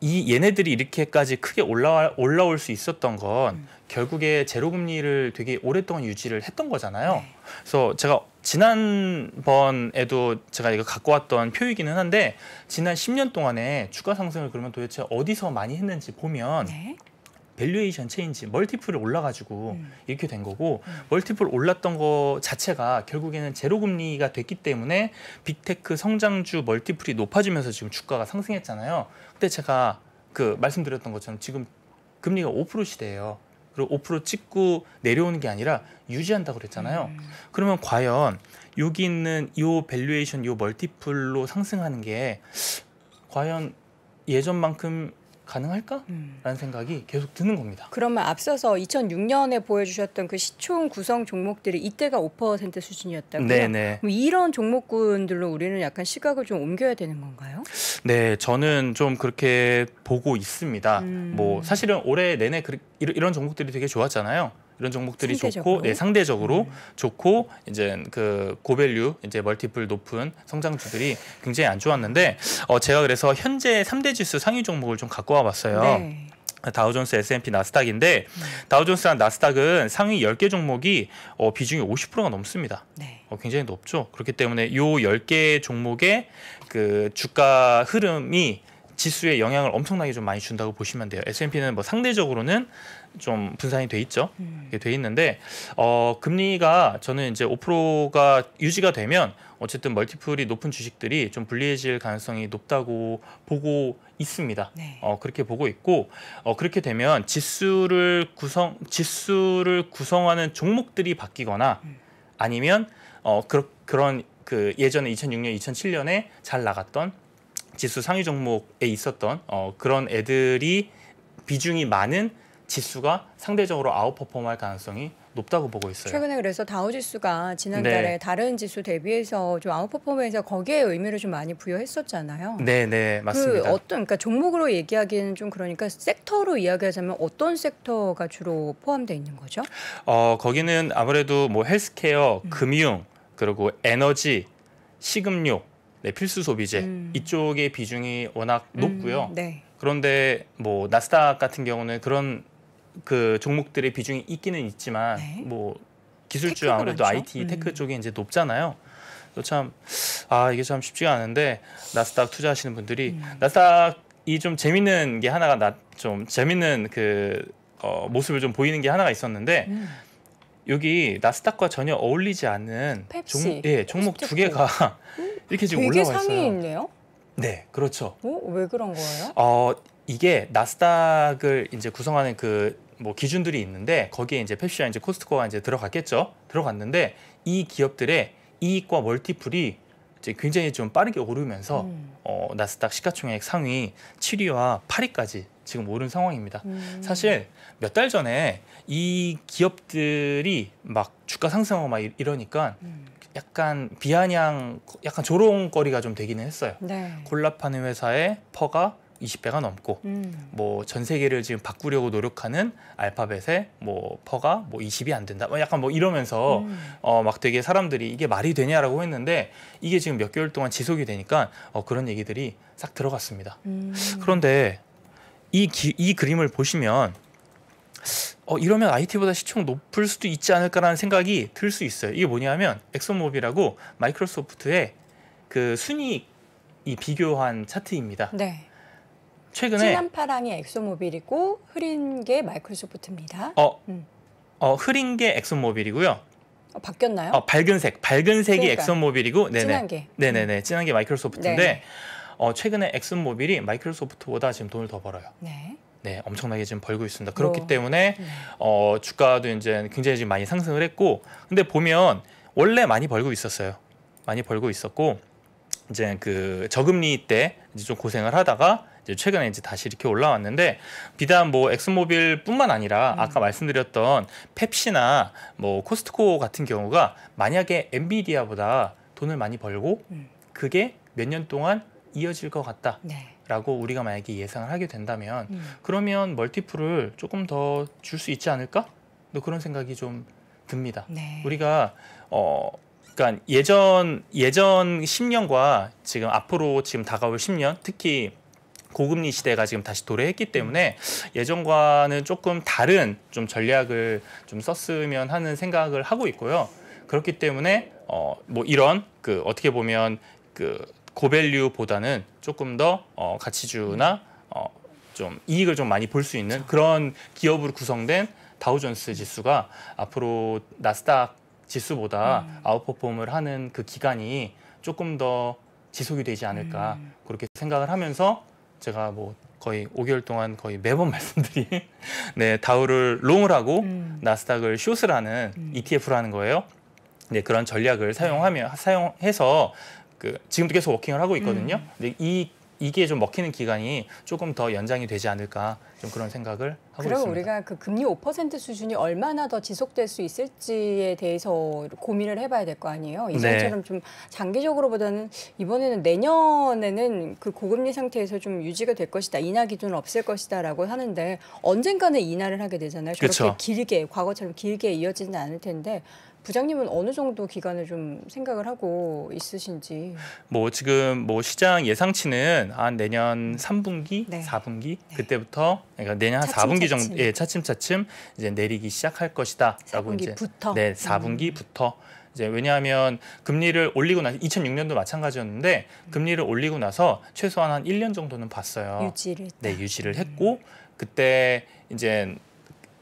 이 얘네들이 이렇게까지 크게 올라 올라올 수 있었던 건 음. 결국에 제로 금리를 되게 오랫동안 유지를 했던 거잖아요. 네. 그래서 제가 지난번에도 제가 이거 갖고 왔던 표이기는 한데 지난 10년 동안에 주가 상승을 그러면 도대체 어디서 많이 했는지 보면 네. 밸류에이션 체인지, 멀티플이 올라가지고 음. 이렇게 된 거고 음. 멀티플 올랐던 거 자체가 결국에는 제로 금리가 됐기 때문에 빅테크 성장주 멀티플이 높아지면서 지금 주가가 상승했잖아요. 그때 제가 그 말씀드렸던 것처럼 지금 금리가 5% 시대예요. 그리고 5% 찍고 내려오는 게 아니라 유지한다고 그랬잖아요. 음. 그러면 과연 여기 있는 이 밸류에이션, 이 멀티플로 상승하는 게 과연 예전만큼 가능할까라는 음. 생각이 계속 드는 겁니다. 그러면 앞서서 2006년에 보여주셨던 그 시총 구성 종목들이 이때가 5% 수준이었다고요? 네네. 네. 이런 종목군들로 우리는 약간 시각을 좀 옮겨야 되는 건가요? 네, 저는 좀 그렇게 보고 있습니다. 음. 뭐 사실은 올해 내내 그, 이런 종목들이 되게 좋았잖아요. 이런 종목들이 상대적으로? 좋고 네, 상대적으로 음. 좋고 이제 그 고밸류 이제 멀티플 높은 성장주들이 굉장히 안 좋았는데 어 제가 그래서 현재 삼대 지수 상위 종목을 좀 갖고 와봤어요. 네. 다우존스, S&P, 나스닥인데 음. 다우존스랑 나스닥은 상위 10개 종목이 어, 비중이 50%가 넘습니다. 네. 어, 굉장히 높죠. 그렇기 때문에 요 10개 종목의 그 주가 흐름이 지수에 영향을 엄청나게 좀 많이 준다고 보시면 돼요. S&P는 뭐 상대적으로는 좀 분산이 돼 있죠. 음. 돼 있는데 어, 금리가 저는 이제 5%가 유지가 되면 어쨌든 멀티플이 높은 주식들이 좀 불리해질 가능성이 높다고 보고 있습니다. 네. 어, 그렇게 보고 있고 어, 그렇게 되면 지수를 구성 지수를 구성하는 종목들이 바뀌거나 음. 아니면 어, 그, 그런 그 예전에 2006년, 2007년에 잘 나갔던 지수 상위 종목에 있었던 어, 그런 애들이 비중이 많은 지수가 상대적으로 아웃퍼폼할 가능성이 높다고 보고 있어요. 최근에 그래서 다우 지수가 지난달에 네. 다른 지수 대비해서 좀 아웃퍼포먼스 거기에 의미를 좀 많이 부여했었잖아요. 네, 네, 그 맞습니다. 그 어떤 그러니까 종목으로 얘기하기는 좀 그러니까 섹터로 이야기하자면 어떤 섹터가 주로 포함되어 있는 거죠? 어, 거기는 아무래도 뭐 헬스케어, 음. 금융, 그리고 에너지, 식음료, 네, 필수 소비재 음. 이쪽의 비중이 워낙 높고요. 음, 네. 그런데 뭐 나스닥 같은 경우는 그런 그 종목들의 비중이 있기는 있지만 네. 뭐 기술주 아무래도 많죠? 그렇죠. IT 음. 테크 쪽이 이제 높잖아요. 참아 이게 참 쉽지가 않은데 나스닥 투자하시는 분들이 음. 나스닥이 좀 재밌는 게 하나가 나 좀 재밌는 그 어, 모습을 좀 보이는 게 하나가 있었는데 음. 여기 나스닥과 전혀 어울리지 않는 종, 예, 종목 두 개가 음? *laughs* 이렇게 지금 올라와 있어요. 상위 있네요. 네, 그렇죠. 어? 왜 그런 거예요? 어, 이게 나스닥을 이제 구성하는 그뭐 기준들이 있는데 거기에 이제 펩시와 이제 코스트코가 이제 들어갔겠죠. 들어갔는데 이 기업들의 이익과 멀티플이 이제 굉장히 좀 빠르게 오르면서 음. 어, 나스닥 시가총액 상위 7위와 8위까지 지금 오른 상황입니다. 음. 사실 몇 달 전에 이 기업들이 막 주가 상승하고 막 이러니까 음. 약간 비아냥, 약간 조롱거리가 좀 되기는 했어요. 네. 골라 파는 회사의 퍼가 20배가 넘고 음. 뭐전 세계를 지금 바꾸려고 노력하는 알파벳의 뭐 퍼가 뭐 20이 안 된다. 뭐 약간 뭐 이러면서 음. 어막 되게 사람들이 이게 말이 되냐라고 했는데 이게 지금 몇 개월 동안 지속이 되니까 어 그런 얘기들이 싹 들어갔습니다. 음. 그런데 이, 기, 이 그림을 보시면 어, 이러면 IT보다 시총 높을 수도 있지 않을까라는 생각이 들 수 있어요. 이게 뭐냐면 엑소모빌하고 마이크로소프트의 그 순이익이 비교한 차트입니다. 네. 최근에 진한 파랑이 엑소모빌이고 흐린 게 마이크로소프트입니다. 어, 음. 어 흐린 게 엑소모빌이고요. 어, 바뀌었나요? 어, 밝은색, 밝은색이 그러니까. 엑소모빌이고, 네네. 진한 게, 네네네, 음. 진한 게 마이크로소프트인데 네. 어, 최근에 엑소모빌이 마이크로소프트보다 지금 돈을 더 벌어요. 네. 네, 엄청나게 지금 벌고 있습니다. 그렇기 오. 뭐, 때문에 네. 어, 주가도 이제 굉장히 지금 많이 상승을 했고, 근데 보면 원래 많이 벌고 있었어요. 많이 벌고 있었고, 이제 그 저금리 때 이제 좀 고생을 하다가 이제 최근에 이제 다시 이렇게 올라왔는데 비단 뭐 엑스모빌뿐만 아니라 음. 아까 말씀드렸던 펩시나 뭐 코스트코 같은 경우가 만약에 엔비디아보다 돈을 많이 벌고 음. 그게 몇 년 동안 이어질 것 같다. 네. 라고 우리가 만약에 예상을 하게 된다면 음. 그러면 멀티플을 조금 더 줄 수 있지 않을까? 또 그런 생각이 좀 듭니다. 네. 우리가 어 그러니까 예전 예전 10년과 지금 앞으로 지금 다가올 10년 특히 고금리 시대가 지금 다시 도래했기 때문에 예전과는 조금 다른 좀 전략을 좀 썼으면 하는 생각을 하고 있고요. 그렇기 때문에 어뭐 이런 그 어떻게 보면 그 고밸류보다는 조금 더어 가치주나 어좀 이익을 좀 많이 볼 수 있는 그렇죠. 그런 기업으로 구성된 다우존스 지수가 앞으로 나스닥 지수보다 음. 아웃퍼폼을 하는 그 기간이 조금 더 지속이 되지 않을까 음. 그렇게 생각을 하면서 제가 뭐 거의 5개월 동안 거의 매번 *laughs* 말씀드린 네 다우를 롱을 하고 음. 나스닥을 숏을하는 음. e t f 하는 거예요. 네 그런 전략을 사용하며 사용해서 그 지금도 계속 워킹을 하고 있거든요. 음. 근데 이 이게 좀 먹히는 기간이 조금 더 연장이 되지 않을까 좀 그런 생각을 하고 그리 있습니다. 우리가 그 금리 5% 수준이 얼마나 더 지속될 수 있을지에 대해서 고민을 해봐야 될 거 아니에요. 네. 이전처럼 네. 좀 장기적으로보다는 이번에는 내년에는 그 고금리 상태에서 좀 유지가 될 것이다. 인하 기준은 없을 것이다라고 하는데 언젠가는 인하를 하게 되잖아요. 그렇게 길게 과거처럼 길게 이어지는 않을 텐데 부장님은 어느 정도 기간을 좀 생각을 하고 있으신지? 뭐 지금 뭐 시장 예상치는 한 내년 3분기, 음. 네. 4분기 네. 그때부터 그러니까 내년 한 4분기 차츰. 정도 예, 차츰차츰 이제 내리기 시작할 것이다라고 4기부터 이제 네, 4분기부터 음. 이제 왜냐하면 금리를 올리고 나서 2006년도 마찬가지였는데 음. 금리를 올리고 나서 최소한 한 1년 정도는 봤어요. 유지를 네, 유지를 음. 했고 그때 이제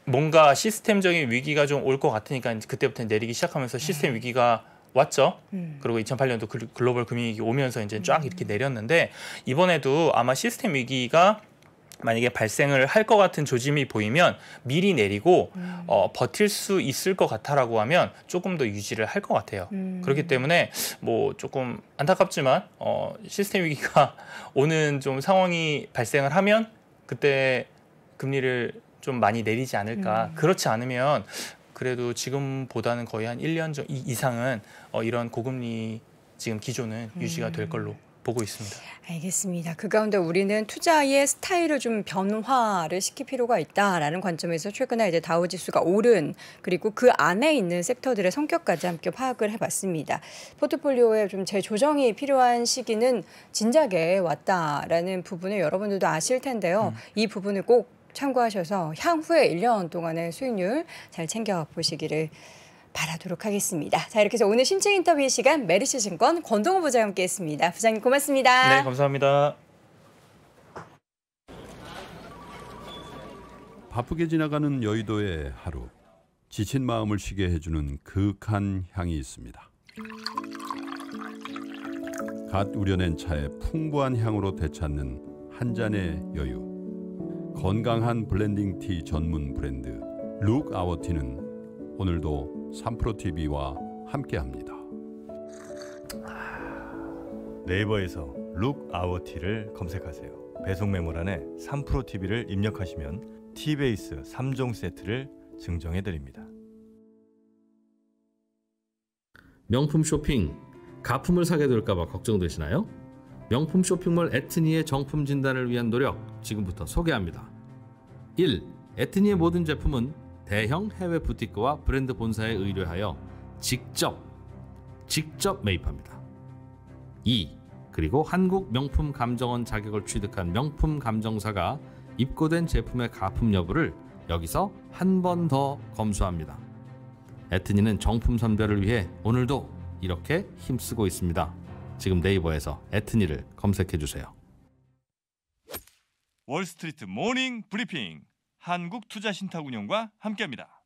뭔가 시스템적인 위기가 좀 올 것 같으니까 그때부터 내리기 시작하면서 시스템 음. 위기가 왔죠. 음. 그리고 2008년도 글로벌 금융위기 오면서 이제 쫙 음. 이렇게 내렸는데 이번에도 아마 시스템 위기가 만약에 발생을 할 것 같은 조짐이 보이면 미리 내리고 음. 어, 버틸 수 있을 것 같아라고 하면 조금 더 유지를 할 것 같아요. 음. 그렇기 때문에 뭐 조금 안타깝지만 어, 시스템 위기가 *laughs* 오는 좀 상황이 발생을 하면 그때 금리를 좀 많이 내리지 않을까. 음. 그렇지 않으면 그래도 지금보다는 거의 한 1년 전 이상은 어, 이런 고금리 지금 기조는 유지가 될 음. 걸로 보고 있습니다. 알겠습니다. 그 가운데 우리는 투자의 스타일을 좀 변화를 시킬 필요가 있다라는 관점에서 최근에 이제 다우 지수가 오른 그리고 그 안에 있는 섹터들의 성격까지 함께 파악을 해봤습니다. 포트폴리오에 좀 재조정이 필요한 시기는 진작에 왔다라는 부분을 여러분들도 아실 텐데요. 음. 이 부분을 꼭 참고하셔서 향후에 1년 동안의 수익률 잘 챙겨 보시기를 바라도록 하겠습니다. 자 이렇게 해서 오늘 심층 인터뷰 시간 메리츠증권 권동호 부장과 함께했습니다. 부장님 고맙습니다. 네 감사합니다. 바쁘게 지나가는 여의도의 하루. 지친 마음을 쉬게 해주는 극한 향이 있습니다. 갓 우려낸 차의 풍부한 향으로 되찾는 한 잔의 여유. 건강한 블렌딩 티 전문 브랜드 룩 아워 티는 오늘도 3프로 TV와 함께합니다. 네이버에서 룩 아워 티를 검색하세요. 배송 메모란에 3프로 TV를 입력하시면 티베이스 3종 세트를 증정해 드립니다. 명품 쇼핑 가품을 사게 될까봐 걱정되시나요? 명품 쇼핑몰 에트니의 정품 진단을 위한 노력 지금부터 소개합니다. 1. 에트니의 모든 제품은 대형 해외 부티크와 브랜드 본사에 의뢰하여 직접 직접 매입합니다. 2. 그리고 한국 명품 감정원 자격을 취득한 명품 감정사가 입고된 제품의 가품 여부를 여기서 한 번 더 검수합니다. 에트니는 정품 선별을 위해 오늘도 이렇게 힘쓰고 있습니다. 지금 네이버에서 에트니를 검색해 주세요. 월스트리트 모닝 브리핑 한국투자신탁운영과 함께합니다.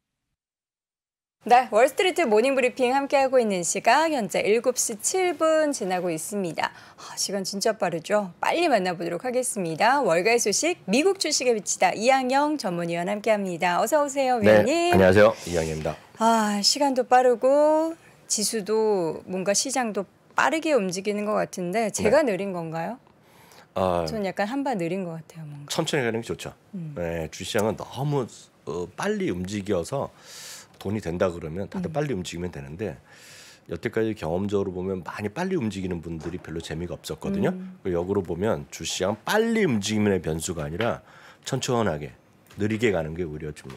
네, 월스트리트 모닝 브리핑 함께하고 있는 시각 현재 7시 7분 지나고 있습니다. 아, 시간 진짜 빠르죠? 빨리 만나보도록 하겠습니다. 월가의 소식 미국 주식에 비치다 이양영 전문위원 함께합니다. 어서 오세요, 네, 위원님. 네, 안녕하세요, 이양영입니다. 아, 시간도 빠르고 지수도 뭔가 시장도 빠르게 움직이는 것 같은데 제가 네. 느린 건가요? 아, 저는 약간 한발 느린 것 같아요. 뭔가. 천천히 가는 게 좋죠. 음. 네, 주시장은 너무 어, 빨리 움직여서 돈이 된다 그러면 다들 음. 빨리 움직이면 되는데 여태까지 경험적으로 보면 많이 빨리 움직이는 분들이 별로 재미가 없었거든요. 음. 역으로 보면 주시장 빨리 움직임의 변수가 아니라 천천하게 느리게 가는 게 오히려 좀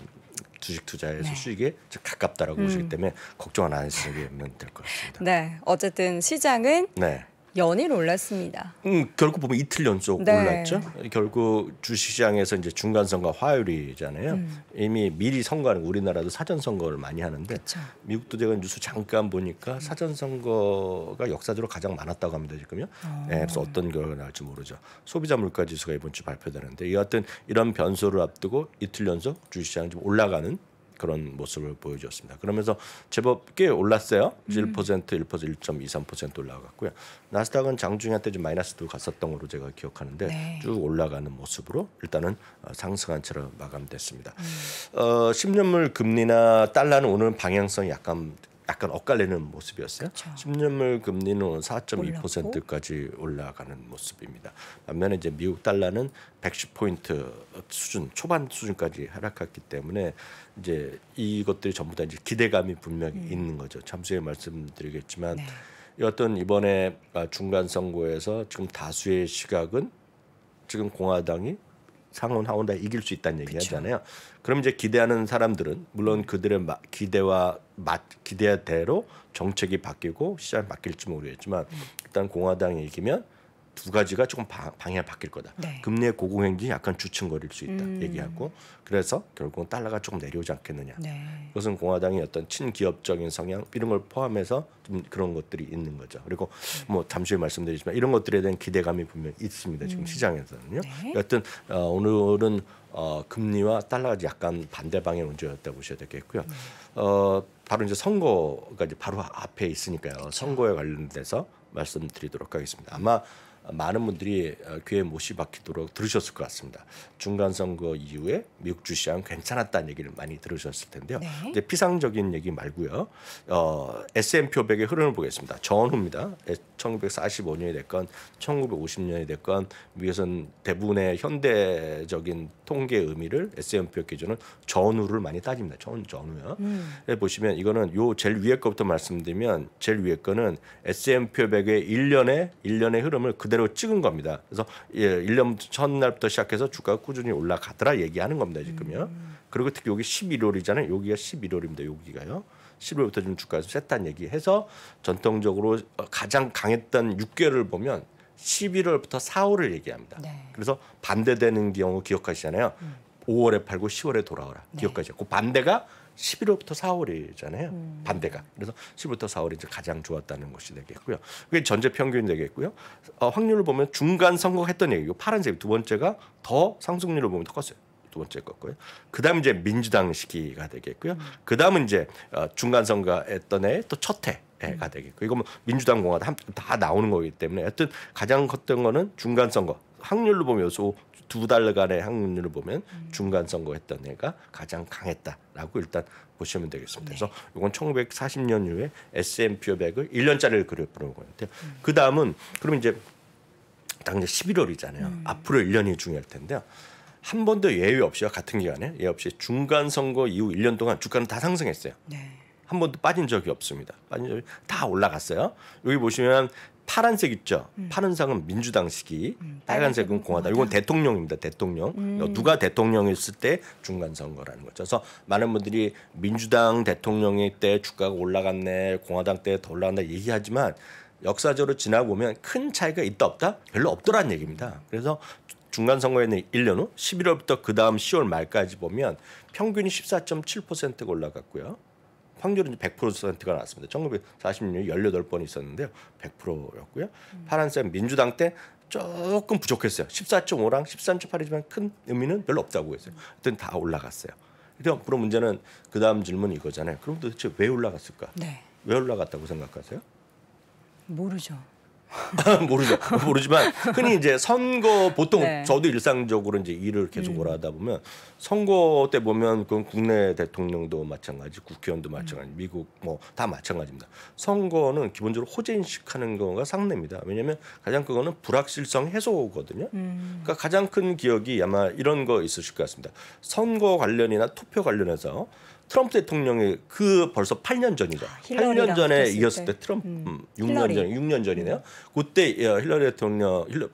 주식 투자에서 네. 수익에 가깝다라고 음. 보시기 때문에 걱정 안 하시면 될 것 같습니다. 네, 어쨌든 시장은 네. 연일 올랐습니다. 음, 결국 보면 이틀 연속 네. 올랐죠. 결국 주식시장에서 이제 중간 선거 화요일이잖아요. 음. 이미 미리 선거하는 우리나라도 사전 선거를 많이 하는데 그쵸. 미국도 제가 뉴스 잠깐 보니까 네. 사전 선거가 역사적으로 가장 많았다고 합니다. 지금요. 어. 네, 그래서 어떤 결과가 나올지 모르죠. 소비자 물가 지수가 이번 주 발표되는데 여하튼 이런 변수를 앞두고 이틀 연속 주식시장 좀 올라가는 그런 모습을 보여줬습니다. 그러면서 제법 꽤 올랐어요. 1% 1% 1.23% 올라갔고요. 나스닥은 장중에 한때 좀 마이너스도 갔었던 걸로 제가 기억하는데 네. 쭉 올라가는 모습으로 일단은 어, 상승한 채로 마감됐습니다. 음. 어, 10년물 금리나 달러는 오늘 방향성이 약간 약간 엇갈리는 모습이었어요. 그렇죠. 10년물 금리는 4.2%까지 올라가는 모습입니다. 반면에 이제 미국 달러는 110포인트 수준 초반 수준까지 하락했기 때문에 이제 이것들이 전부 다 이제 기대감이 분명히 음. 있는 거죠. 참수에 말씀드리겠지만 네. 여하 이번에 아, 중간 선거에서 지금 다수의 시각은 지금 공화당이 상원 하원다 이길 수 있다는 얘기 그쵸. 하잖아요. 그럼 이제 기대하는 사람들은 물론 그들의 마, 기대와 맞 기대대로 정책이 바뀌고 시장이 바뀔지 모르겠지만 음. 일단 공화당이 이기면 두 가지가 조금 방, 향이 바뀔 거다. 네. 금리의 고공행진이 약간 주춤거릴 수 있다 음. 얘기하고 그래서 결국은 달러가 조금 내려오지 않겠느냐. 네. 그것은 공화당의 어떤 친기업적인 성향 이런 걸 포함해서 좀 그런 것들이 있는 거죠. 그리고 음. 뭐 잠시 후에 말씀드리지만 이런 것들에 대한 기대감이 분명 있습니다. 지금 음. 시장에서는요. 네. 여튼 어, 오늘은 어, 금리와 달러가 약간 반대 방향 운전이었다고 보셔야 되겠고요. 네. 어, 바로 이제 선거가 이제 바로 앞에 있으니까요. 그렇죠. 선거에 관련돼서 말씀드리도록 하겠습니다. 아마 많은 분들이 어, 귀에 못이 박히도록 들으셨을 것 같습니다. 중간 선거 이후에 미국 주시장 괜찮았다는 얘기를 많이 들으셨을 텐데요. 네. 근데 피상적인 얘기 말고요. 어, S&P 500의 흐름을 보겠습니다. 전후입니다. 1945년이 됐건 1950년이 됐건 미국에서는 대부분의 현대적인 통계의 미를 S&P 기준은 전후를 많이 따집니다. 전, 전후요. 음. 예, 보시면 이거는 요 제일 위에 거부터 말씀드리면 제일 위에 거는 S&P 500의 1년의 1년의 흐름을 그대로 제대로 찍은 겁니다. 그래서 예, 1년 첫날부터 시작해서 주가가 꾸준히 올라가더라 얘기하는 겁니다. 지금요. 그리고 특히 여기 11월이잖아요. 여기가 11월입니다. 여기가요. 11월부터 지금 주가가 셌다는 얘기해서 전통적으로 어, 가장 강했던 6개월을 보면 11월부터 4월을 얘기합니다. 네. 그래서 반대되는 경우 기억하시잖아요. 음. 5월에 팔고 10월에 돌아오라. 네. 기억하시죠. 그 반대가 11월부터 4월이잖아요. 음. 반대가. 그래서 10월부터 4월이 이제 가장 좋았다는 것이 되겠고요. 그게 전제 평균이 되겠고요. 어, 확률을 보면 중간 선거했던 얘기고 파란색 두 번째가 더 상승률을 보면 더 컸어요. 두 번째 거고요 그다음 이제 민주당 시기가 되겠고요. 음. 그다음 은 이제 어, 중간 선거했던 해또첫 해. 가 음. 되겠고 이거 뭐 민주당 공화당 다 나오는 거기 때문에 하여튼 가장 컸던 거는 중간 선거 확률로 보면 요소 두 달간의 항률을 보면 음. 중간 선거했던 해가 가장 강했다라고 일단 보시면 되겠습니다. 네. 그래서 이건 1940년 이후에 S&P 500을 1년짜리를 그려보는 건데 음. 그 다음은 그럼 이제 당장 11월이잖아요. 음. 앞으로 1년이 중요할 텐데요. 한 번도 예외 없이 같은 기간에 예외 없이 중간 선거 이후 1년 동안 주가는 다 상승했어요. 네. 한 번도 빠진 적이 없습니다. 빠진 적이 다 올라갔어요. 여기 보시면 파란색 있죠. 음. 파란색은 민주당 시기, 음. 빨간색은 공화당. 이건 대통령입니다. 대통령. 음. 어, 누가 대통령했을 이때 중간 선거라는 거죠. 그래서 많은 분들이 민주당 대통령일 때 주가가 올라갔네, 공화당 때 더 올라간다 얘기하지만 역사적으로 지나보면 큰 차이가 있다 없다? 별로 없더란 얘기입니다. 그래서 중간 선거에는 1년 후 11월부터 그 다음 10월 말까지 보면 평균이 14.7%가 올라갔고요. 확률은 100%가 나왔습니다. 1946년 18번 있었는데요. 100%였고요. 음. 파란색 민주당 때 조금 부족했어요. 14.5랑 13.8이지만 큰 의미는 별로 없다고 했어요. 음. 하여튼 다 올라갔어요. 그럼 그런 문제는 그 다음 질문 이거잖아요. 이 그럼 도대체 왜 올라갔을까? 네. 왜 올라갔다고 생각하세요? 모르죠. *laughs* 모르죠. 모르지만 흔히 이제 선거 보통 네. 저도 일상적으로 이제 일을 계속 음. 오라 하다 보면 선거 때 보면 그건 국내 대통령도 마찬가지, 국회의원도 음. 마찬가지, 음. 미국 뭐 다 마찬가지입니다. 선거는 기본적으로 호재인식하는 거가 상례입니다. 왜냐하면 가장 그거는 불확실성 해소거든요. 음. 그러니까 가장 큰 기억이 아마 이런 거 있으실 것 같습니다. 선거 관련이나 투표 관련해서 트럼프 대통령이그 벌써 8년 전이죠. 아, 8년 전에 이겼을 때, 때 트럼프 음, 6년 음, 전, 6년 전이네요. 음. 그때 예, 힐러리 대통령 힐러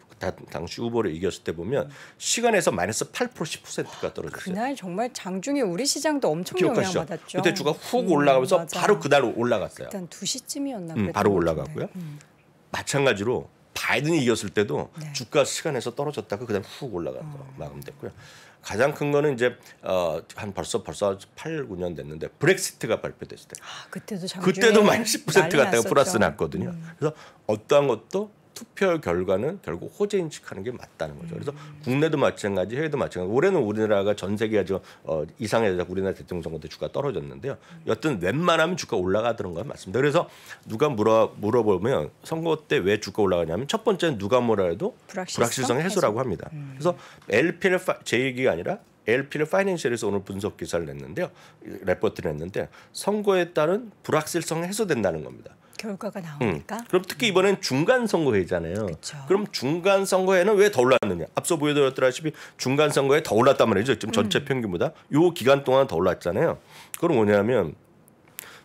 당시 후보를 이겼을 때 보면 음. 시간에서 마이너스 8% 10%가 떨어졌어요. 그날 정말 장중에 우리 시장도 엄청 기억하시죠? 영향받았죠. 그때 주가 훅 올라가면서 음, 바로 그날 올라갔어요. 일단 2시쯤이었나 음, 바로 올라갔고요. 음. 마찬가지로 바이든이 이겼을 때도 네. 주가 시간에서 떨어졌다가 그다음 에훅 올라간 거 어. 마감됐고요. 가장 큰 거는 이제 어, 한 벌써 벌써 8, 9년 됐는데 브렉시트가 발표됐을 때. 아, 그때도 그때도 마이너10% 갔다가 플러스 났거든요. 음. 그래서 어떠한 것도 투표 결과는 결국 호재인 식하는게 맞다는 거죠. 그래서 국내도 마찬가지, 해외도 마찬가지. 올해는 우리나라가 전 세계가 지금 어, 이상해서 우리나라 대통령 선거 때 주가 떨어졌는데요. 여튼 웬만하면 주가 올라가더는 건 맞습니다. 그래서 누가 물어 물어보면 선거 때 왜 주가 올라가냐면 첫 번째는 누가 뭐라 해도 불확실성, 불확실성 해소라고 합니다. 음. 그래서 LP를 파, 제 얘기가 아니라 LP를 파이낸셜에서 오늘 분석 기사를 냈는데요. 레포트를 냈는데 선거에 따른 불확실성 해소된다는 겁니다. 결과가 음. 나오니까. 음. 그럼 특히 이번엔 중간 선거회잖아요. 그쵸. 그럼 중간 선거에는 왜 더 올랐느냐? 앞서 보여드렸다시피 중간 선거에 더 올랐단 말이죠. 지금 전체 음. 평균보다 요 기간 동안 더 올랐잖아요. 그건 뭐냐면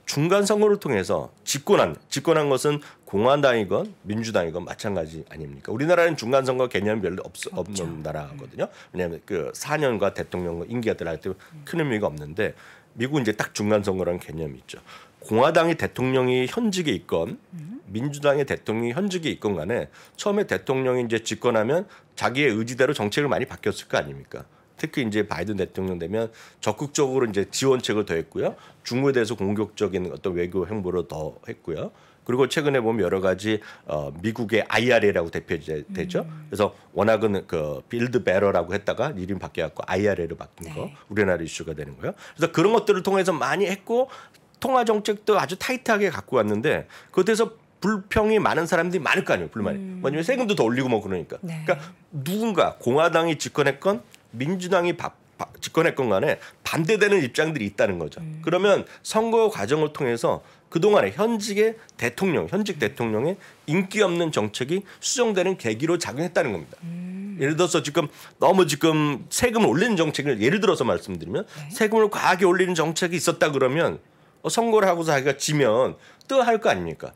중간 선거를 통해서 집권한 집권한 것은 공화당이건 민주당이건 마찬가지 아닙니까? 우리나라는 중간 선거 개념이 별로 없, 없 없는 네. 나라거든요. 왜냐하면 그 4년과 대통령 임기가 들어갈 때큰 음. 의미가 없는데 미국은 이제 딱 중간 선거라는 개념이 있죠. 공화당의 대통령이 현직에 있건 민주당의 대통령이 현직에 있건 간에 처음에 대통령이 이제 집권하면 자기의 의지대로 정책을 많이 바뀌었을 거 아닙니까? 특히 이제 바이든 대통령 되면 적극적으로 이제 지원책을 더 했고요. 중국에 대해서 공격적인 어떤 외교 행보를 더 했고요. 그리고 최근에 보면 여러 가지 어, 미국의 IRA라고 대표되죠. 음. 그래서 워낙은 그 빌드 베러라고 했다가 이름 바뀌어갖고 IRA로 바뀐 거 네. 우리나라 이슈가 되는 거예요. 그래서 그런 것들을 통해서 많이 했고 통화 정책도 아주 타이트하게 갖고 왔는데 그것에서 불평이 많은 사람들이 많을 거 아니에요. 불만이. 음. 왜냐면 세금도 더 올리고 뭐 그러니까. 네. 그러니까 누군가 공화당이 집권했건 민주당이 바, 바, 집권했건 간에 반대되는 입장들이 있다는 거죠. 음. 그러면 선거 과정을 통해서 그동안에 현직의 대통령, 현직 음. 대통령의 인기 없는 정책이 수정되는 계기로 작용했다는 겁니다. 음. 예를 들어서 지금 너무 지금 세금을 올리는 정책을 예를 들어서 말씀드리면 네. 세금을 과하게 올리는 정책이 있었다 그러면 어, 선거를 하고 자기가 지면 또 할 거 아닙니까?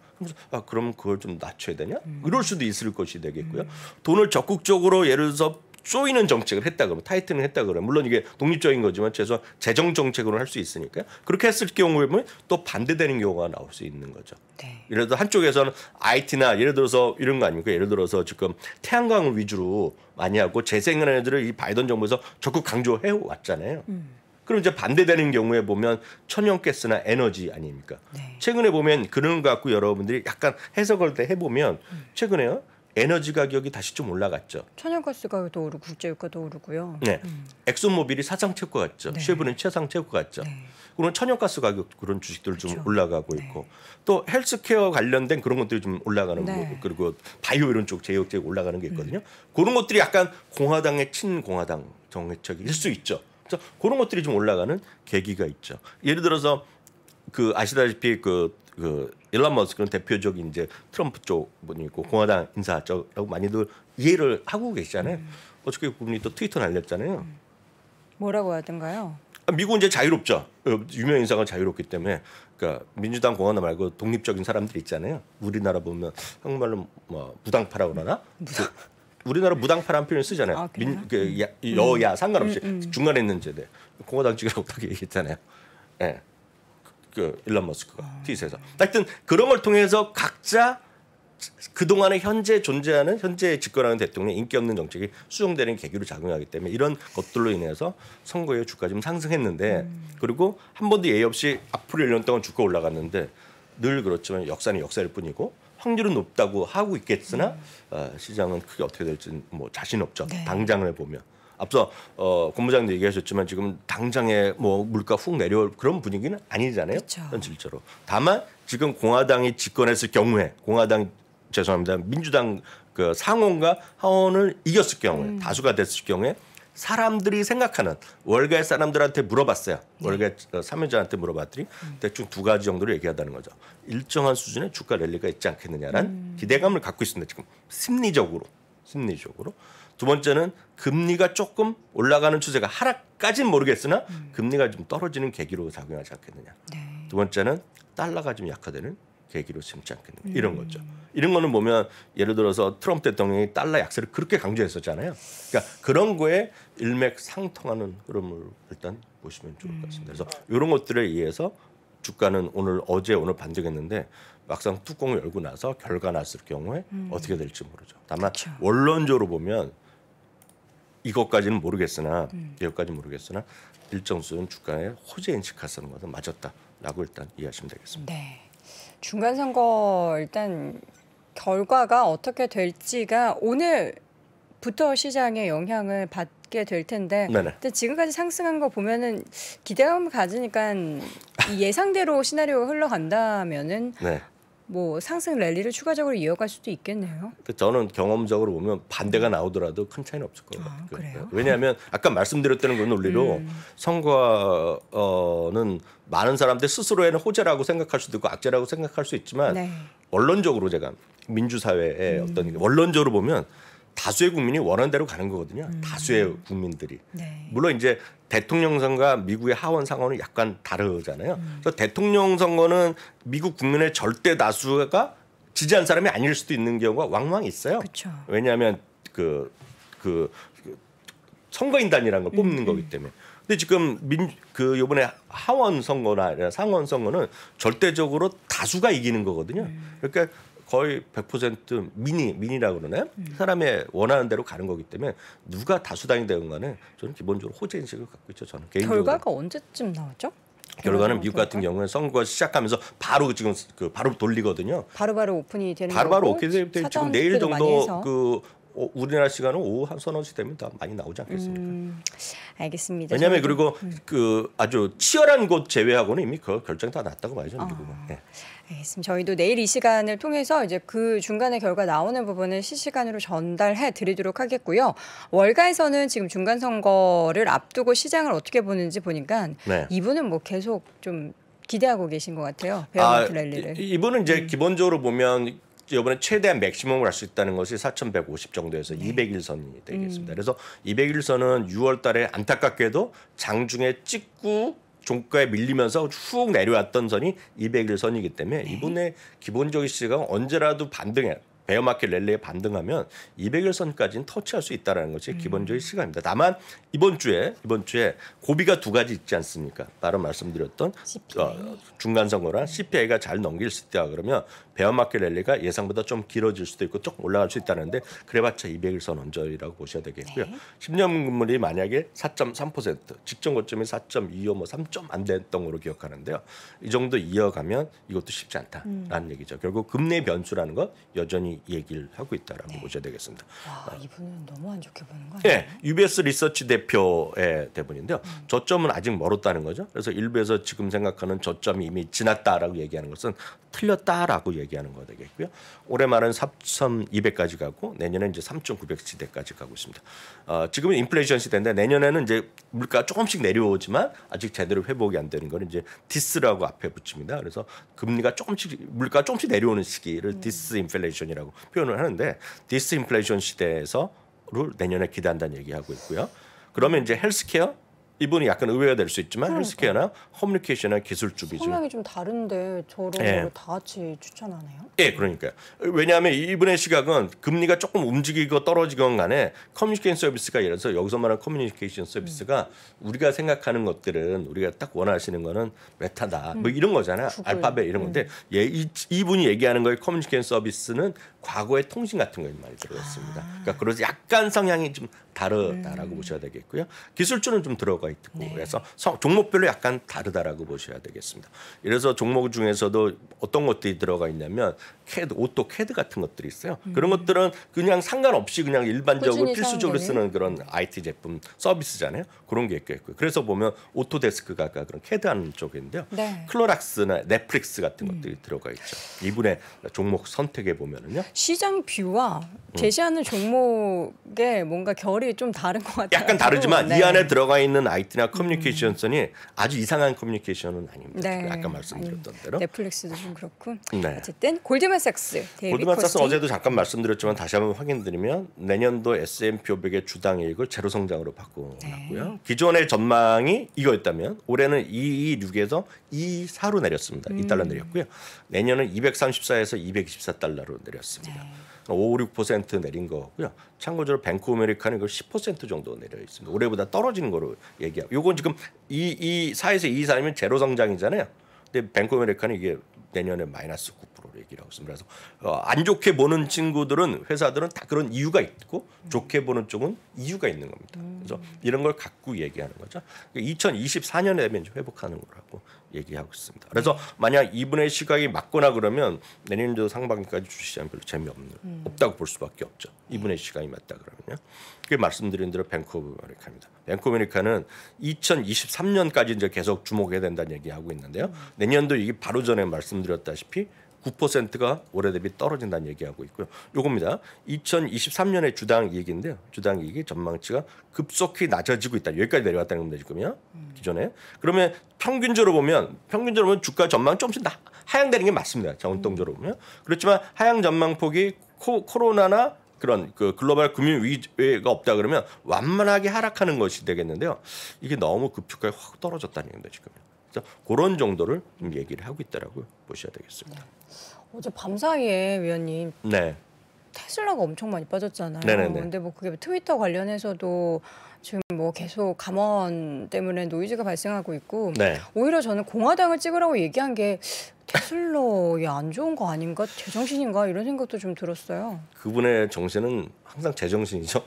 아 그럼 그걸 좀 낮춰야 되냐? 음. 이럴 수도 있을 것이 되겠고요. 음. 돈을 적극적으로 예를 들어서 쏘이는 정책을 했다 그러면 타이트는 했다 그러면 물론 이게 독립적인 거지만 최소한 재정 정책으로 할 수 있으니까요. 그렇게 했을 경우에는 또 반대되는 경우가 나올 수 있는 거죠. 네. 예를 들어 한쪽에서는 IT나 예를 들어서 이런 거 아닙니까? 예를 들어서 지금 태양광을 위주로 많이 하고 재생에너지를 이 바이든 정부에서 적극 강조해 왔잖아요. 음. 그럼 이제 반대되는 경우에 보면 천연가스나 에너지 아닙니까? 네. 최근에 보면 그런 것같고 여러분들이 약간 해석할때 해보면 음. 최근에요. 에너지 가격이 다시 좀 올라갔죠. 천연가스 가격도 오르고 국제 유가도 오르고요. 네, 음. 엑소모빌이 사상 최고 같죠. 네. 쉐브는 최상 최고 같죠. 네. 그런 천연가스 가격 그런 주식들 그렇죠. 좀 올라가고 네. 있고 또 헬스케어 관련된 그런 것들이 좀 올라가는 네. 거 그리고 바이오 이런 쪽 제약 제 올라가는 게 있거든요. 음. 그런 것들이 약간 공화당의 친공화당 정책일 수 있죠. 그래서 그런 것들이 좀 올라가는 계기가 있죠. 예를 들어서 그 아시다시피 그, 그 일론 머스크는 대표적인 이제 트럼프 쪽 분이고 공화당 인사 쪽라고 많이들 이해를 하고 계시잖아요. 음. 어저께 그분이 또 트위터 날렸잖아요. 음. 뭐라고 하던가요? 아, 미국은 이제 자유롭죠. 어, 유명 인사가 자유롭기 때문에 그러니까 민주당 공화당 말고 독립적인 사람들 있잖아요. 우리나라 보면 한국말로 뭐 무당파라 그러나 무당. 우리나라 무당파란 표현 을 쓰잖아요. 아, 민, 그, 음. 야, 여야 음. 상관없이 음, 음. 중간에 있는 제대 공화당 측이 어떻게 얘기했잖아요. 예. 네. 그 일론 머스크가 아. 티 트윗에서 하여튼 그런 걸 통해서 각자 그동안에 현재 존재하는 현재 집권하는 대통령의 인기 없는 정책이 수용되는 계기로 작용하기 때문에 이런 것들로 인해서 선거에 주가 좀 상승했는데 음. 그리고 한 번도 예의 없이 앞으로 1년 동안 주가 올라갔는데 늘 그렇지만 역사는 역사일 뿐이고 확률은 높다고 하고 있겠으나 어, 시장은 크게 어떻게 될지는 뭐 자신 없죠. 네. 당장을 보면. 앞서 어, 본부장도 얘기하셨지만 지금 당장에 뭐 물가 훅 내려올 그런 분위기는 아니잖아요. 그렇죠. 현실적으로. 다만 지금 공화당이 집권했을 경우에 공화당 죄송합니다 민주당 그 상원과 하원을 이겼을 경우에 음. 다수가 됐을 경우에 사람들이 생각하는 월가의 사람들한테 물어봤어요. 네. 월가 3면자한테 어, 물어봤더니 음. 대충 두 가지 정도로 얘기하다는 거죠. 일정한 수준의 주가 랠리가 있지 않겠느냐란 음. 기대감을 갖고 있습니다. 지금 심리적으로 심리적으로 두 번째는 금리가 조금 올라가는 추세가 하락까지는 모르겠으나 음. 금리가 좀 떨어지는 계기로 작용하지 않겠느냐. 네. 두 번째는 달러가 좀 약화되는 계기로 삼지 않겠는가 음. 이런 거죠. 이런 거는 보면 예를 들어서 트럼프 대통령이 달러 약세를 그렇게 강조했었잖아요. 그러니까 그런 거에 일맥상통하는 흐름을 일단 보시면 좋을 것 음. 같습니다. 그래서 이런 것들에 의해서 주가는 오늘 어제 오늘 반등했는데 막상 뚜껑 을 열고 나서 결과 났을 경우에 음. 어떻게 될지 모르죠. 다만 그쵸. 원론적으로 보면 이것까지는 모르겠으나 음. 여기까지 모르겠으나 일정 수준 주가의 호재 인식하는 것은 맞았다라고 일단 이해하시면 되겠습니다. 네. 중간 선거 일단 결과가 어떻게 될지가 오늘부터 시장에 영향을 받게 될 텐데 근데 지금까지 상승한 거 보면은 기대감을 가지니까 예상대로 시나리오가 흘러간다면은 네. 뭐 상승 랠리를 추가적으로 이어갈 수도 있겠네요. 그 저는 경험적으로 보면 반대가 나오더라도 큰 차이는 없을 거예요. 아, 그래요? 왜냐하면 아까 말씀드렸다는 그 논리로 음. 선거는 많은 사람들 스스로에는 호재라고 생각할 수도 있고 악재라고 생각할 수 있지만 네. 원론적으로 제가 민주사회의 음. 어떤 원론적으로 보면 다수의 국민이 원하는 대로 가는 거거든요. 음. 다수의 국민들이. 네. 물론 이제 대통령 선거와 미국의 하원 상원은 약간 다르잖아요. 음. 그래서 대통령 선거는 미국 국민의 절대 다수가 지지한 사람이 아닐 수도 있는 경우가 왕왕 있어요. 그쵸. 왜냐하면 그, 그 선거인단이라는 걸 음, 뽑는 음. 거기 때문에. 근데 지금 민그 요번에 하원 선거나 상원 선거는 절대적으로 다수가 이기는 거거든요. 음. 그러니까 거의 100% 미니 미니라 고 그러네 사람의 원하는 대로 가는 거기 때문에 누가 다수당이 되건 간에 저는 기본적으로 호재 인식을 갖고 있죠. 저는 개인적으로 결과가 언제쯤 나왔죠? 결과는 미국 같은 경우는 선거 시작하면서 바로 지금 그 바로 돌리거든요. 바로바로 바로 오픈이 되는 바로바로 오픈이 되면 지금 내일 정도 그 어, 우리나라 시간은 오후 한 서너 시 되면 다 많이 나오지 않겠습니까? 음, 알겠습니다. 왜냐하면 그리고 음. 그 아주 치열한 곳 제외하고는 이미 그 결정 이다 났다고 봐야죠 미국은. 네. 알겠습니다. 저희도 내일 이 시간을 통해서 이제 그중간에 결과 나오는 부분을 실시간으로 전달해 드리도록 하겠고요. 월가에서는 지금 중간 선거를 앞두고 시장을 어떻게 보는지 보니까 네. 이분은 뭐 계속 좀 기대하고 계신 것 같아요. 베어마트 아, 랠리를. 이분은 이제 음. 기본적으로 보면 이번에 최대한 맥시멈을 할 수 있다는 것이 4,150 정도에서 네. 200일선이 되겠습니다. 음. 그래서 200일선은 6월 달에 안타깝게도 장중에 찍고 종가에 밀리면서 쭉 내려왔던 선이 200일 선이기 때문에 네. 이분의 기본적인 시세가 언제라도 반등해 베어마켓 랠리에 반등하면 200일 선까지는 터치할 수 있다라는 것이 음. 기본적인 시간입니다. 다만 이번 주에 이번 주에 고비가 두 가지 있지 않습니까? 바로 말씀드렸던 어, 중간 선거랑 CPI가 잘 넘길 수 있다 그러면 베어마켓 랠리가 예상보다 좀 길어질 수도 있고 조금 올라갈 수 있다는데 그래봤자 200일선 언저리라고 보셔야 되겠고요. 네. 10년 금물이 만약에 4.3% 직전 고점이 4.25뭐 3점 안 됐던 걸로 기억하는데요. 이 정도 이어가면 이것도 쉽지 않다라는 음. 얘기죠. 결국 금리 변수라는 건 여전히 얘기를 하고 있다라고 네. 보셔야 되겠습니다. 와, 아. 이분은 너무 안 좋게 보는 거 예, 아니에요? 네, UBS 리서치 대표의 대본인데요. 음. 저점은 아직 멀었다는 거죠. 그래서 일부에서 지금 생각하는 저점이 이미 지났다라고 얘기하는 것은 틀렸다라고 얘기. 합니다 얘기하는 거 되겠고요. 올해 말은 3,200까지 가고 내년에 이제 3,900시대까지 가고 있습니다. 어, 지금은 인플레이션 시대인데 내년에는 이제 물가 조금씩 내려오지만 아직 제대로 회복이 안 되는 걸 이제 디스라고 앞에 붙입니다. 그래서 금리가 조금씩 물가 조금씩 내려오는 시기를 네. 디스 인플레이션이라고 표현을 하는데 디스 인플레이션 시대에서 를 내년에 기대한다는 얘기하고 있고요. 그러면 이제 헬스케어 이분이 약간 의외가 될 수 있지만 그러니까. 헬스케어나 커뮤니케이션이 기술 쪽이죠. 성향이 좀 다른데 저런 예. 걸다 뭐 같이 추천하네요. 예, 그러니까요. 왜냐하면 이분의 시각은 금리가 조금 움직이고 떨어지건 간에 커뮤니케이션 서비스가 예를 들어서 여기서 말하는 커뮤니케이션 서비스가 음. 우리가 생각하는 것들은 우리가 딱 원하시는 거는 메타다. 뭐 음. 뭐 이런 거잖아. 구글. 알파벳 이런 건데 음. 예, 이, 이분이 얘기하는 거에 커뮤니케이션 서비스는 과거의 통신 같은 거에 많이 들어갔습니다. 아. 그러니까 그래서 약간 성향이 좀 다르다라고 음. 보셔야 되겠고요. 기술주는 좀 들어가 있고 네. 그래서 종목별로 약간 다르다라고 보셔야 되겠습니다. 이래서 종목 중에서도 어떤 것들이 들어가 있냐면 캐드, 오토 캐드 같은 것들이 있어요. 음. 그런 것들은 그냥 상관없이 그냥 일반적으로 필수적으로 쓰는 그런 IT 제품 서비스잖아요. 그런 게 있겠고요. 그래서 보면 오토데스크가 그런 캐드 하는 쪽인데요. 네. 클로락스나 넷플릭스 같은 음. 것들이 음. 들어가 있죠. 이분의 종목 선택에 보면은요. 시장 뷰와 음. 제시하는 종목에 뭔가 결이 좀 다른 것 같아요. 약간 다르지만 네. 이 안에 들어가 있는 IT나 음. 커뮤니케이션선이 음. 아주 이상한 커뮤니케이션은 아닙니다. 네. 아까 말씀드렸던 대로. 넷플릭스도 좀 그렇고. 네. 어쨌든 골드만삭스. 골드만삭스 어제도 잠깐 말씀드렸지만 다시 한번 확인드리면 내년도 S&P 500의 주당 이익을 제로 성장으로 바꾸놨고요. 네. 기존의 전망이 이거였다면 올해는 226에서 24로 내렸습니다. 음. 2달러 내렸고요. 내년은 234에서 224달러로 내렸습니다. 있습니다. 네. 5, 6% 내린 거고요. 참고적으로 뱅크 오메리카는 이걸 10% 정도 내려 있습니다. 올해보다 떨어지는 거로 얘기하고 요건 지금 이, 이사회에서이사람이면 제로 성장이잖아요. 근데 뱅크 오메리카는 이게 내년에 마이너스 9%로 얘기를 하고 있습니다. 그래서 어, 안 좋게 보는 친구들은 회사들은 다 그런 이유가 있고 좋게 보는 쪽은 이유가 있는 겁니다. 그래서 음. 이런 걸 갖고 얘기하는 거죠. 2024년에 그러니까 되면 회복하는 거라고 얘기하고 있습니다. 그래서 만약 이분의 시각이 맞거나 그러면 내년도 상반기까지 주식시장 별로 재미없는 음. 없다고 볼 수밖에 없죠. 네. 이분의 시각이 맞다 그러면요. 그 말씀드린 대로 뱅크 오브 아메리카입니다. 뱅크 오브 아메리카는 2023년까지 이제 계속 주목해야 된다는 얘기하고 있는데요. 음. 내년도 이게 바로 전에 말씀드렸다시피 9%가 올해 대비 떨어진다는 얘기하고 있고요. 요겁니다. 2023년의 주당 이익인데요. 주당 이익이 전망치가 급속히 낮아지고 있다. 여기까지 내려왔다는 겁니다. 지금요. 음. 기존에. 그러면 평균적으로 보면 평균적으로 보면 주가 전망 조금씩 나, 하향되는 게 맞습니다. 자원동적으로 보면. 그렇지만 하향 전망 폭이 코, 코로나나 그런 그 글로벌 금융 위기가 없다 그러면 완만하게 하락하는 것이 되겠는데요. 이게 너무 급격하게확 떨어졌다는 겁니다. 지금. 그런 정도를 좀 얘기를 하고 있다라고 보셔야 되겠습니다. 네. 어제 밤 사이에 위원님. 네. 테슬라가 엄청 많이 빠졌잖아요. 네네네. 네, 네. 근데 뭐 그게 트위터 관련해서도 지금 뭐 계속 감원 때문에 노이즈가 발생하고 있고 네. 오히려 저는 공화당을 찍으라고 얘기한 게 테슬러에 안 좋은 거 아닌가? 제정신인가? 이런 생각도 좀 들었어요. 그분의 정신은 항상 제정신이죠.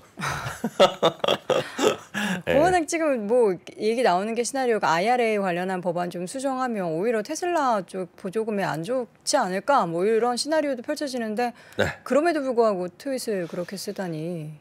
*laughs* 그거는 예. 지금 뭐 얘기 나오는 게 시나리오가 IRA 관련한 법안 좀 수정하면 오히려 테슬라 쪽 보조금에 안 좋지 않을까 뭐 이런 시나리오도 펼쳐지는데 네. 그럼에도 불구하고 트윗을 그렇게 쓰다니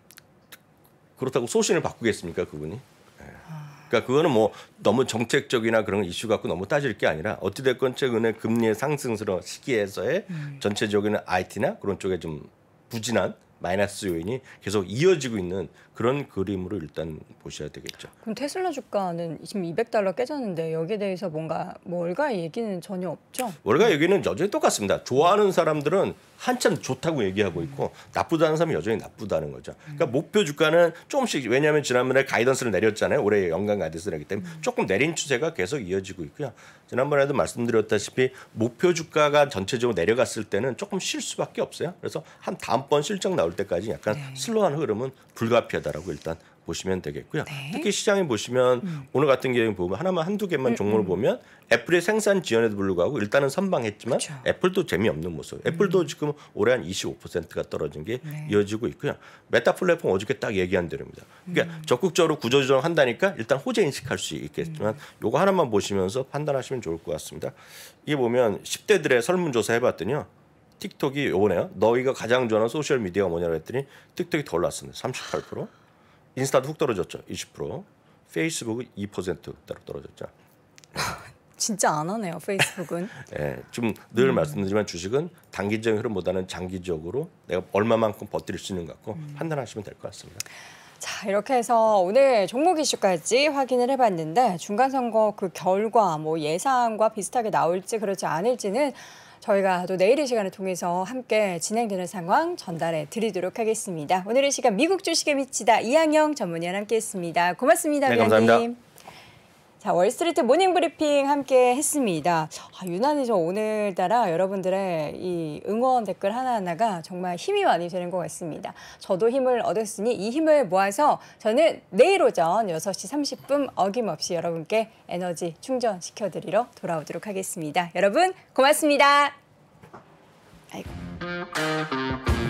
그렇다고 소신을 바꾸겠습니까 그분이? 예. 아. 그러니까 그거는 뭐 너무 정책적이나 그런 이슈 갖고 너무 따질 게 아니라 어찌됐건 최근에 금리의 상승스러운 시기에서의 음. 전체적인 IT나 그런 쪽에 좀 부진한 마이너스 요인이 계속 이어지고 있는 그런 그림으로 일단 보셔야 되겠죠. 그럼 테슬라 주가는 지금 200달러 깨졌는데 여기에 대해서 뭔가 뭐 월가 얘기는 전혀 없죠? 월가 얘기는 여전히 똑같습니다. 좋아하는 사람들은 한참 좋다고 얘기하고 있고 나쁘다는 사람은 여전히 나쁘다는 거죠. 그러니까 음. 목표 주가는 조금씩 왜냐하면 지난번에 가이던스를 내렸잖아요. 올해 연간 가이던스를 하기 때문에 음. 조금 내린 추세가 계속 이어지고 있고요. 지난번에도 말씀드렸다시피 목표 주가가 전체적으로 내려갔을 때는 조금 쉴 수밖에 없어요. 그래서 한 다음번 실적 나올 때까지 약간 네. 슬로한 흐름은 불가피하다. 거다라고 일단 보시면 되겠고요. 네. 특히 시장에 보시면 음. 오늘 같은 경우 보면 하나만 한두 개만 음, 종목을 음. 보면 애플의 생산 지연에도 불구하고 일단은 선방했지만 그쵸. 애플도 재미없는 모습. 애플도 음. 지금 올해 한 25%가 떨어진 게 네. 이어지고 있고요. 메타 플랫폼 어저께 딱 얘기한 대로입니다. 그러니까 음. 적극적으로 구조 조정한다니까 일단 호재 인식할 수 있겠지만 음. 요거 하나만 보시면서 판단하시면 좋을 것 같습니다. 이게 보면 10대들의 설문조사 해봤더니요. 틱톡이 요번에요. 너희가 가장 좋아하는 소셜 미디어가 뭐냐고 했더니 틱톡이 더 올랐습니다. 38%. 인스타도 훅 떨어졌죠. 20%. 페이스북은 2% 따로 떨어졌죠. *laughs* 진짜 안 하네요. 페이스북은. *laughs* 예, 네, 좀늘 음. 말씀드리지만 주식은 단기적인 흐름보다는 장기적으로 내가 얼마만큼 버틸 수 있는 가 같고 음. 판단하시면 될 것 같습니다. 자, 이렇게 해서 오늘 종목 이슈까지 확인을 해봤는데 중간선거 그 결과 뭐 예상과 비슷하게 나올지 그렇지 않을지는 저희가 또 내일 의 시간을 통해서 함께 진행되는 상황 전달해 드리도록 하겠습니다. 오늘 의 시간 미국 주식에 미치다 이양영 전문위원 함께했습니다. 고맙습니다. 네, 위원님. 감사합니다. 자, 월스트리트 모닝 브리핑 함께 했습니다. 아, 유난히 저 오늘따라 여러분들의 이 응원 댓글 하나하나가 정말 힘이 많이 되는 것 같습니다. 저도 힘을 얻었으니 이 힘을 모아서 저는 내일 오전 6시 30분 어김없이 여러분께 에너지 충전시켜드리러 돌아오도록 하겠습니다. 여러분 고맙습니다. 아이고.